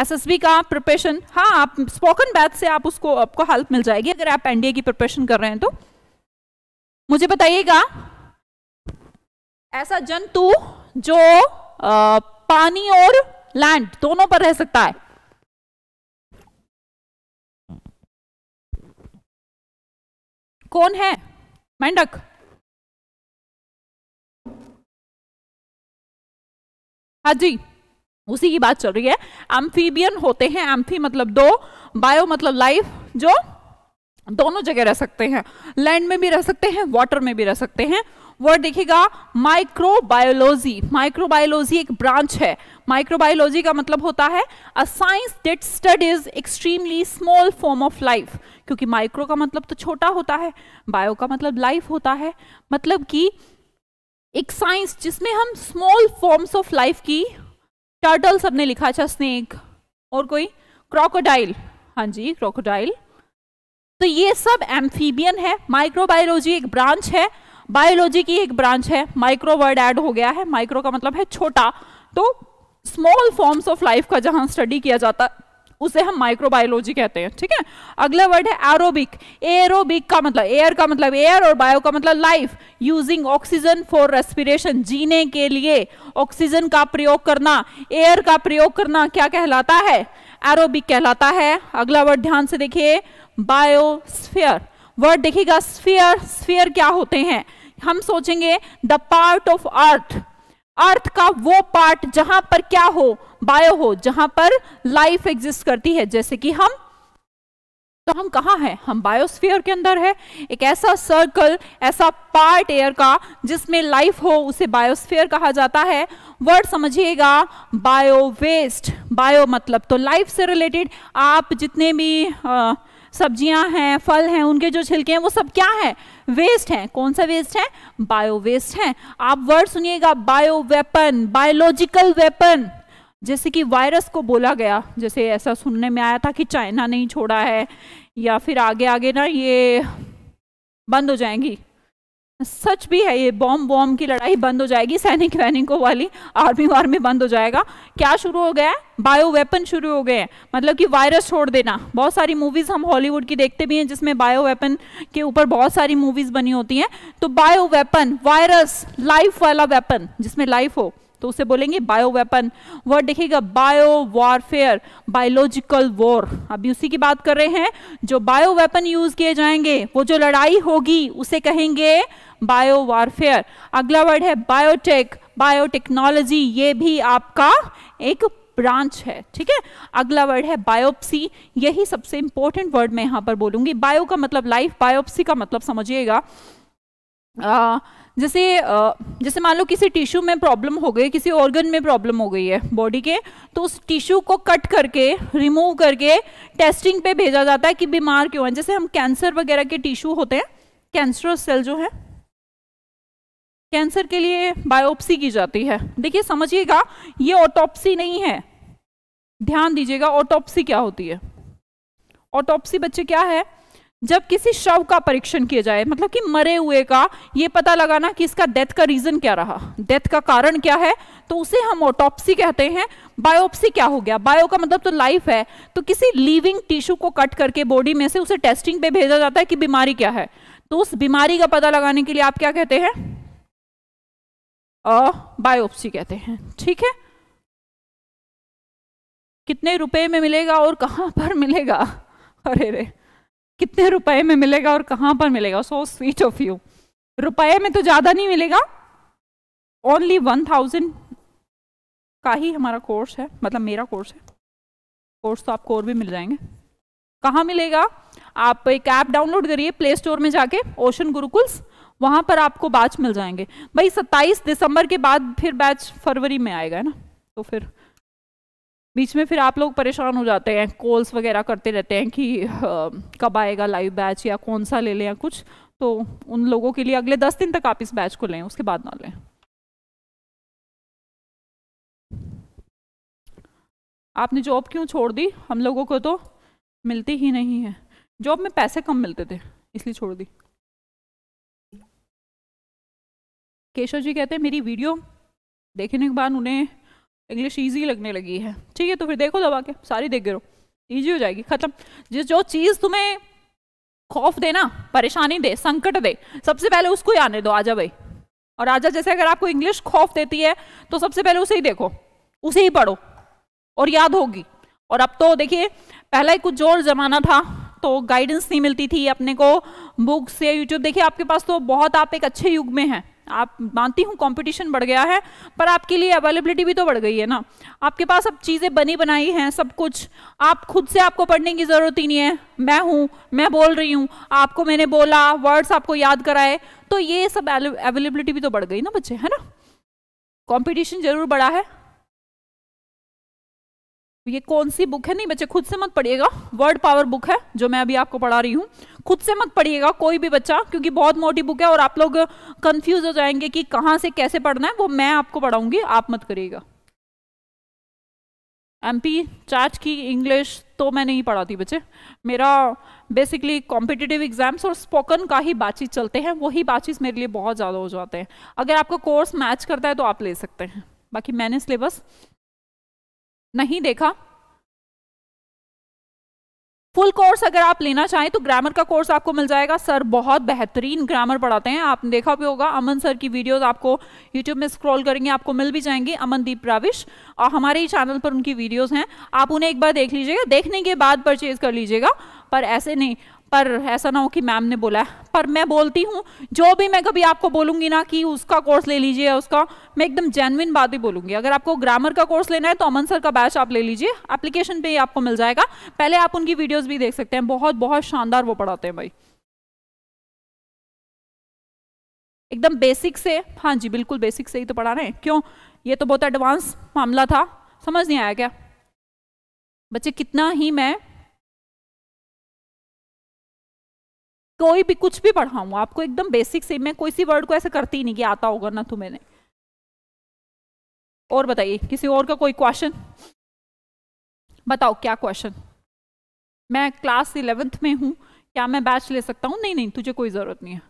[SPEAKER 2] एसएसबी का प्रिपरेशन हाँ आप स्पोकन बैथ से आप उसको आपको हेल्प मिल जाएगी अगर आप एनडीए की प्रिपरेशन कर रहे हैं तो मुझे बताइएगा ऐसा जंतु जो आ, पानी और लैंड
[SPEAKER 1] दोनों पर रह सकता है कौन है मेंढक हाँ जी उसी की बात चल
[SPEAKER 2] रही है एम्फीबियन होते हैं एम्फी मतलब दो बायो मतलब लाइफ जो दोनों जगह रह सकते हैं लैंड में भी रह सकते हैं वाटर में भी रह सकते हैं वर्ड देखिएगा माइक्रोबायोलॉजी माइक्रोबायोलॉजी एक ब्रांच है माइक्रोबायोलॉजी का मतलब होता है a science that studies extremely small form of life क्योंकि माइक्रो का मतलब तो छोटा होता है बायो का मतलब लाइफ होता है मतलब कि एक साइंस जिसमें हम स्मॉल फॉर्म्स ऑफ लाइफ की टर्टल सबने लिखा अच्छा स्नेक और कोई क्रोकोडाइल हाँ जी क्रोकोडाइल तो ये सब एम्फीबियन है माइक्रोबायोलॉजी एक ब्रांच है बायोलॉजी की एक ब्रांच है माइक्रो वर्ड ऐड हो गया है माइक्रो का मतलब है छोटा तो स्मॉल फॉर्म्स ऑफ लाइफ का जहां स्टडी किया जाता है उसे हम माइक्रोबायोलॉजी कहते हैं ठीक है अगला वर्ड है एरोबिक एरोबिक का मतलब एयर का मतलब एयर और बायो का मतलब life using oxygen for respiration जीने के लिए ऑक्सीजन का प्रयोग करना एयर का प्रयोग करना क्या कहलाता है एरोबिक कहलाता है अगला वर्ड ध्यान से देखिए बायोस्फीयर वर्ड देखिएगा स्फीयर स्फीयर क्या होते हैं हम सोचेंगे the part of earth earth का वो पार्ट जहां पर क्या हो बायो हो जहां पर लाइफ एग्जिस्ट करती है जैसे कि हम तो हम कहा हैं हम बायोस्फीयर के अंदर है एक ऐसा सर्कल ऐसा पार्ट एयर का जिसमें लाइफ हो उसे बायोस्फीयर कहा जाता है वर्ड समझिएगा बायो वेस्ट बायो मतलब तो लाइफ से रिलेटेड आप जितने भी आ, सब्जियां हैं फल हैं उनके जो छिलके हैं वो सब क्या है वेस्ट हैं कौन सा वेस्ट है बायो वेस्ट हैं आप वर्ड सुनिएगा बायो वेपन बायोलॉजिकल वेपन जैसे कि वायरस को बोला गया जैसे ऐसा सुनने में आया था कि चाइना नहीं छोड़ा है या फिर आगे आगे ना ये बंद हो जाएंगी सच भी है ये बॉम्ब बॉम्ब की लड़ाई बंद हो जाएगी सैनिक वैनिकों वाली आर्मी वार्मी बंद हो जाएगा क्या शुरू हो गया है बायो वेपन शुरू हो गए हैं मतलब कि वायरस छोड़ देना बहुत सारी मूवीज़ हम हॉलीवुड की देखते भी हैं जिसमें बायो वेपन के ऊपर बहुत सारी मूवीज़ बनी होती हैं तो बायो वेपन वायरस लाइफ वाला वेपन जिसमें लाइफ हो तो उसे बोलेंगे बायो वेपन वर्ड देखिएगा बायो वॉरफेयर बायोलॉजिकल वॉर अभी उसी की बात कर रहे हैं जो बायो वेपन यूज किए जाएंगे वो जो लड़ाई होगी उसे कहेंगे बायो वॉरफेयर अगला वर्ड है बायोटेक बायोटेक्नोलॉजी ये भी आपका एक ब्रांच है ठीक है अगला वर्ड है बायोप्सी यही सबसे इंपॉर्टेंट वर्ड मैं यहां पर बोलूंगी बायो का मतलब लाइफ बायोप्सी का मतलब समझिएगा जैसे जैसे मान लो किसी टिश्यू में प्रॉब्लम हो गई किसी ऑर्गन में प्रॉब्लम हो गई है बॉडी के तो उस टिश्यू को कट करके रिमूव करके टेस्टिंग पे भेजा जाता है कि बीमार क्यों है जैसे हम कैंसर वगैरह के टिश्यू होते हैं कैंसरस सेल जो है कैंसर के लिए बायोप्सी की जाती है देखिए समझिएगा ये ऑटोप्सी नहीं है ध्यान दीजिएगा ऑटोप्सी क्या होती है ऑटोप्सी बच्चे क्या है जब किसी शव का परीक्षण किया जाए मतलब कि मरे हुए का ये पता लगाना कि इसका डेथ का रीजन क्या रहा डेथ का कारण क्या है तो उसे हम ऑटोप्सी कहते हैं बायोप्सी क्या हो गया बायो का मतलब तो लाइफ है तो किसी लिविंग टिश्यू को कट करके बॉडी में से उसे टेस्टिंग पे भेजा जाता है कि बीमारी क्या है तो उस बीमारी का पता लगाने के लिए आप क्या कहते हैं बायोप्सी कहते हैं ठीक है कितने रुपए में मिलेगा और कहां पर मिलेगा अरे रे कितने रुपए में मिलेगा और कहाँ पर मिलेगा सो स्वीट ऑफ यू रुपए में तो ज़्यादा नहीं मिलेगा ओनली वन थाउजेंड का ही हमारा कोर्स है मतलब मेरा कोर्स है कोर्स तो आपको और भी मिल जाएंगे कहाँ मिलेगा आप एक ऐप डाउनलोड करिए प्ले स्टोर में जाके ओशन गुरुकुल्स वहां पर आपको बैच मिल जाएंगे भाई 27 दिसंबर के बाद फिर बैच फरवरी में आएगा ना तो फिर बीच में फिर आप लोग परेशान हो जाते हैं कॉल्स वगैरह करते रहते हैं कि आ, कब आएगा लाइव बैच या कौन सा ले लें या कुछ तो उन लोगों के लिए अगले दस दिन तक आप इस बैच को लें उसके बाद
[SPEAKER 1] ना लें आपने जॉब क्यों छोड़ दी हम लोगों को तो मिलती ही नहीं है जॉब में पैसे कम मिलते थे इसलिए छोड़ दी केशव
[SPEAKER 2] जी कहते हैं मेरी वीडियो देखने के बाद उन्हें इंग्लिश ईजी लगने लगी है ठीक है तो फिर देखो दबा के सारी देख गिरो ईजी हो जाएगी ख़त्म जिस जो चीज़ तुम्हें खौफ दे ना परेशानी दे संकट दे सबसे पहले उसको ही आने दो आजा भाई और आजा जैसे अगर आपको इंग्लिश खौफ देती है तो सबसे पहले उसे ही देखो उसे ही पढ़ो और याद होगी और अब तो देखिए पहला ही कुछ और ज़माना था तो गाइडेंस नहीं मिलती थी अपने को बुक्स या यूट्यूब देखिए आपके पास तो बहुत आप एक अच्छे युग में हैं आप मानती हूँ कंपटीशन बढ़ गया है पर आपके लिए अवेलेबिलिटी भी तो बढ़ गई है ना आपके पास अब चीज़ें बनी बनाई हैं सब कुछ आप खुद से आपको पढ़ने की ज़रूरत ही नहीं है मैं हूँ मैं बोल रही हूँ आपको मैंने बोला वर्ड्स आपको याद कराए तो ये सब अवेलेबिलिटी भी तो बढ़ गई ना बच्चे है ना कॉम्पिटिशन जरूर बढ़ा है तो ये कौन सी बुक है नहीं बच्चे खुद से मत पढ़िएगा वर्ड पावर बुक है जो मैं अभी आपको पढ़ा रही हूँ खुद से मत पढ़िएगा कोई भी बच्चा क्योंकि बहुत मोटी बुक है और आप लोग कंफ्यूज हो जाएंगे कि कहाँ से कैसे पढ़ना है वो मैं आपको पढ़ाऊंगी आप मत करिएगा एम पी चार्ट की इंग्लिश तो मैं नहीं पढ़ाती बच्चे मेरा बेसिकली कॉम्पिटिटिव एग्जाम्स और स्पोकन का ही बातचीत चलते हैं वही बातचीत मेरे लिए बहुत ज़्यादा हो जाते हैं अगर आपका कोर्स मैच करता है तो आप ले सकते हैं बाकी मैंने सिलेबस नहीं देखा फुल कोर्स अगर आप लेना चाहें तो ग्रामर का कोर्स आपको मिल जाएगा सर बहुत बेहतरीन ग्रामर पढ़ाते हैं आपने देखा भी होगा अमन सर की वीडियोस आपको यूट्यूब में स्क्रॉल करेंगे आपको मिल भी जाएंगे अमनदीप राविश और हमारे ही चैनल पर उनकी वीडियोस हैं आप उन्हें एक बार देख लीजिएगा देखने के बाद परचेज कर लीजिएगा पर ऐसे नहीं पर ऐसा ना हो कि मैम ने बोला है पर मैं बोलती हूँ जो भी मैं कभी आपको बोलूँगी ना कि उसका कोर्स ले लीजिए उसका मैं एकदम जेनविन बात ही बोलूँगी अगर आपको ग्रामर का कोर्स लेना है तो अमन सर का बैच आप ले लीजिए एप्लीकेशन पे ही आपको मिल जाएगा पहले आप उनकी वीडियोज़ भी देख सकते हैं बहुत बहुत शानदार वो पढ़ाते हैं भाई एकदम बेसिक से हाँ जी बिल्कुल बेसिक से ही तो पढ़ा रहे हैं क्यों ये तो बहुत एडवांस मामला था समझ नहीं आया क्या
[SPEAKER 1] बच्चे कितना ही मैं
[SPEAKER 2] कोई भी कुछ भी पढ़ाऊँ आपको एकदम बेसिक से मैं कोई सी वर्ड को ऐसे करती ही नहीं कि आता होगा ना तुम्हें तो ने. और बताइए किसी और का कोई क्वेश्चन बताओ क्या क्वेश्चन मैं क्लास इलेवेंथ में हूँ क्या मैं बैच ले सकता हूँ नहीं नहीं तुझे कोई ज़रूरत नहीं है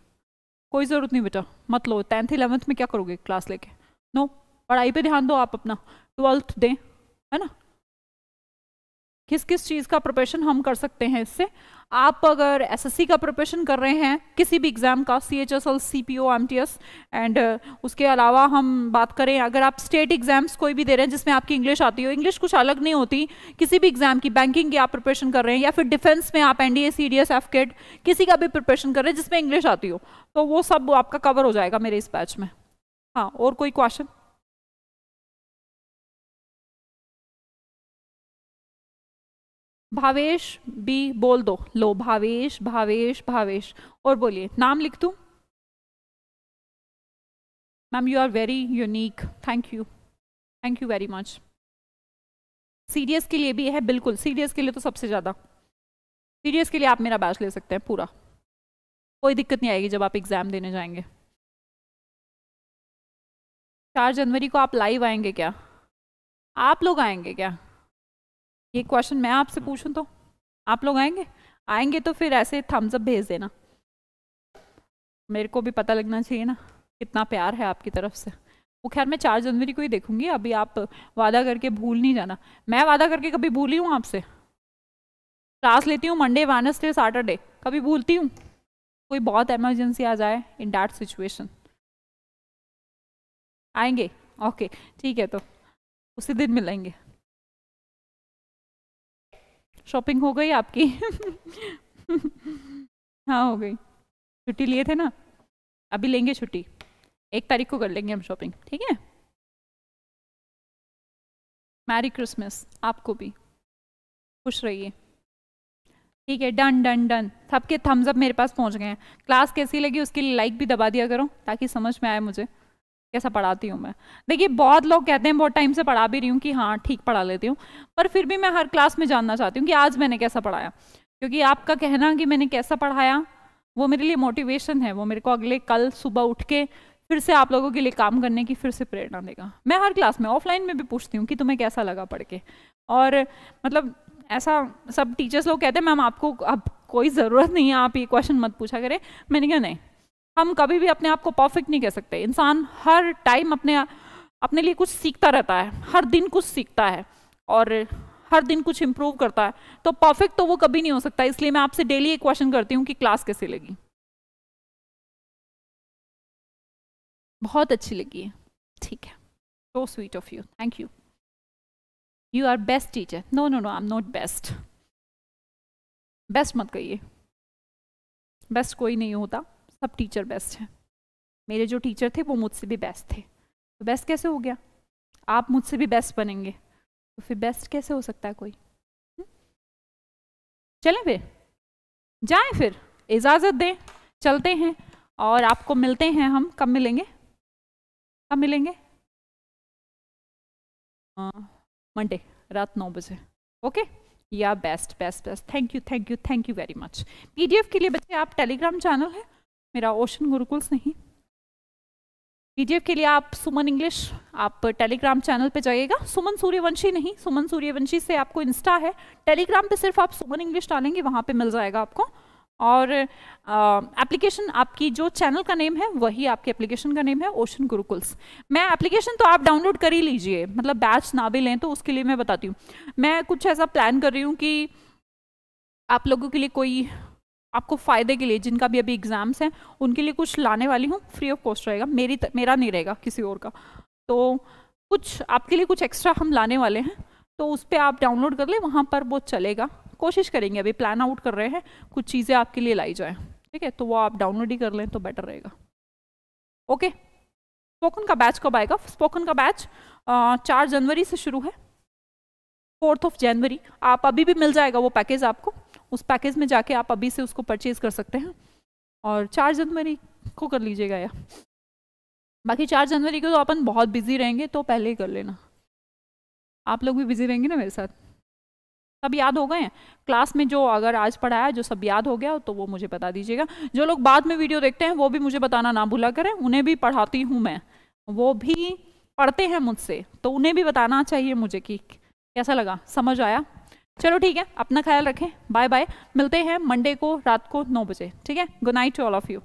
[SPEAKER 2] कोई ज़रूरत नहीं बेटा मत लो टेंथ इलेवंथ में क्या करोगे क्लास लेके नो no, पढ़ाई पे ध्यान दो आप अपना ट्वेल्थ दें है ना किस किस चीज़ का प्रिपरेशन हम कर सकते हैं इससे आप अगर एसएससी का प्रिपरेशन कर रहे हैं किसी भी एग्ज़ाम का C H S L C P O M T S and उसके अलावा हम बात करें अगर आप स्टेट एग्ज़ाम्स कोई भी दे रहे हैं जिसमें आपकी इंग्लिश आती हो इंग्लिश कुछ अलग नहीं होती किसी भी एग्ज़ाम की बैंकिंग की आप प्रिपरेशन कर रहे हैं या फिर डिफेंस में आप N D A C D S AFCAT किसी का भी प्रिपरेशन कर रहे हैं जिसमें इंग्लिश आती हो तो वो सब आपका कवर हो जाएगा मेरे इस बैच में
[SPEAKER 1] हाँ और कोई क्वेश्चन भावेश बी बोल दो लो भावेश भावेश भावेश और बोलिए नाम लिख दूँ
[SPEAKER 2] ma'am you are very unique thank you thank you very much serious के लिए भी है बिल्कुल सीरियस के लिए तो सबसे ज़्यादा सीरियस के लिए आप मेरा बैच ले सकते हैं पूरा कोई दिक्कत नहीं आएगी जब आप एग्ज़ाम देने जाएंगे चार जनवरी को आप लाइव आएंगे क्या आप लोग आएंगे क्या ये क्वेश्चन मैं आपसे पूछूं तो आप लोग आएंगे आएंगे तो फिर ऐसे थम्सअप भेज देना मेरे को भी पता लगना चाहिए ना कितना प्यार है आपकी तरफ से वो खैर मैं चार जनवरी को ही देखूंगी अभी आप वादा करके भूल नहीं जाना मैं वादा करके कभी भूली हूँ आपसे क्लास लेती हूँ मंडे वानसडे सैटरडे कभी भूलती हूँ कोई बहुत इमरजेंसी आ जाए इन डैट सिचुएशन
[SPEAKER 1] आएंगे ओके ठीक है तो उसी दिन मिलेंगे शॉपिंग हो गई आपकी हाँ हो गई छुट्टी लिए थे ना अभी लेंगे छुट्टी एक तारीख को कर लेंगे हम शॉपिंग ठीक है मैरी क्रिसमस आपको
[SPEAKER 2] भी खुश रहिए ठीक है डन डन डन सबके थम्स अप मेरे पास पहुंच गए हैं क्लास कैसी लगी उसके लिए लाइक भी दबा दिया करो ताकि समझ में आए मुझे कैसा पढ़ाती हूँ मैं देखिए बहुत लोग कहते हैं बहुत टाइम से पढ़ा भी रही हूँ कि हाँ ठीक पढ़ा लेती हूँ पर फिर भी मैं हर क्लास में जानना चाहती हूँ कि आज मैंने कैसा पढ़ाया क्योंकि आपका कहना कि मैंने कैसा पढ़ाया वो मेरे लिए मोटिवेशन है वो मेरे को अगले कल सुबह उठ के फिर से आप लोगों के लिए काम करने की फिर से प्रेरणा देगा मैं हर क्लास में ऑफलाइन में भी पूछती हूँ कि तुम्हें कैसा लगा पढ़ के और मतलब ऐसा सब टीचर्स लोग कहते हैं मैम आपको अब कोई ज़रूरत नहीं है आप ये क्वेश्चन मत पूछा करें मैंने कहा नहीं हम कभी भी अपने आप को परफेक्ट नहीं कह सकते इंसान हर टाइम अपने अपने लिए कुछ सीखता रहता है हर दिन कुछ सीखता है और हर दिन कुछ इम्प्रूव करता है तो परफेक्ट तो वो कभी नहीं हो सकता इसलिए मैं आपसे डेली एक क्वेश्चन करती हूँ कि
[SPEAKER 1] क्लास कैसे लगी बहुत अच्छी लगी है ठीक है so sweet of you thank you you are best
[SPEAKER 2] teacher no no no I am not best best मत कहिए बेस्ट कोई नहीं होता सब टीचर बेस्ट हैं मेरे जो टीचर थे वो मुझसे भी बेस्ट थे तो बेस्ट कैसे हो गया आप मुझसे भी बेस्ट बनेंगे तो फिर बेस्ट कैसे हो सकता है कोई हम्म? चलें फिर जाएं फिर इजाज़त दें चलते हैं और आपको मिलते हैं हम कब मिलेंगे कब मिलेंगे मंडे रात नौ बजे ओके या best best best thank you thank you thank you very much PDF के लिए बच्चे आप टेलीग्राम चैनल है मेरा ओशन गुरुकुल नहीं पीडीएफ के लिए आप सुमन इंग्लिश आप टेलीग्राम चैनल पे जाइएगा सुमन सूर्यवंशी नहीं सुमन सूर्यवंशी से आपको इंस्टा है टेलीग्राम पे सिर्फ आप सुमन इंग्लिश डालेंगे वहाँ पे मिल जाएगा आपको और एप्लीकेशन आपकी जो चैनल का नेम है वही आपके एप्लीकेशन का नेम है ओशन गुरुकुल्स मैं एप्लीकेशन तो आप डाउनलोड कर ही लीजिए मतलब बैच ना भी लें तो उसके लिए मैं बताती हूँ मैं कुछ ऐसा प्लान कर रही हूँ कि आप लोगों के लिए कोई आपको फ़ायदे के लिए जिनका भी अभी एग्ज़ाम्स हैं उनके लिए कुछ लाने वाली हूँ फ्री ऑफ कॉस्ट रहेगा मेरी मेरा नहीं रहेगा किसी और का तो कुछ आपके लिए कुछ एक्स्ट्रा हम लाने वाले हैं तो उस पर आप डाउनलोड कर लें वहाँ पर वो चलेगा कोशिश करेंगे अभी प्लान आउट कर रहे हैं कुछ चीज़ें आपके लिए लाई जाएँ ठीक है तो वो आप डाउनलोड ही कर लें तो बेटर रहेगा ओके स्पोकन का बैच कब आएगा स्पोकन का बैच चार जनवरी से शुरू है फोर्थ ऑफ जनवरी आप अभी भी मिल जाएगा वो पैकेज आपको उस पैकेज में जाके आप अभी से उसको परचेज़ कर सकते हैं और चार जनवरी को कर लीजिएगा या बाकी चार जनवरी को तो अपन बहुत बिजी रहेंगे तो पहले ही कर लेना आप लोग भी बिजी रहेंगे ना मेरे साथ सब याद हो गए हैं क्लास में जो अगर आज पढ़ाया जो सब याद हो गया तो वो मुझे बता दीजिएगा जो लोग बाद में वीडियो देखते हैं वो भी मुझे बताना ना भूला करें उन्हें भी पढ़ाती हूँ मैं वो भी पढ़ते हैं मुझसे तो उन्हें भी बताना चाहिए मुझे कि कैसा लगा समझ आया चलो ठीक है अपना ख्याल रखें बाय बाय मिलते हैं मंडे को रात को नौ बजे ठीक है good night to all of you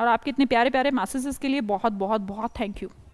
[SPEAKER 2] और आपके इतने प्यारे प्यारे मैसेजेस
[SPEAKER 1] के लिए बहुत बहुत बहुत थैंक यू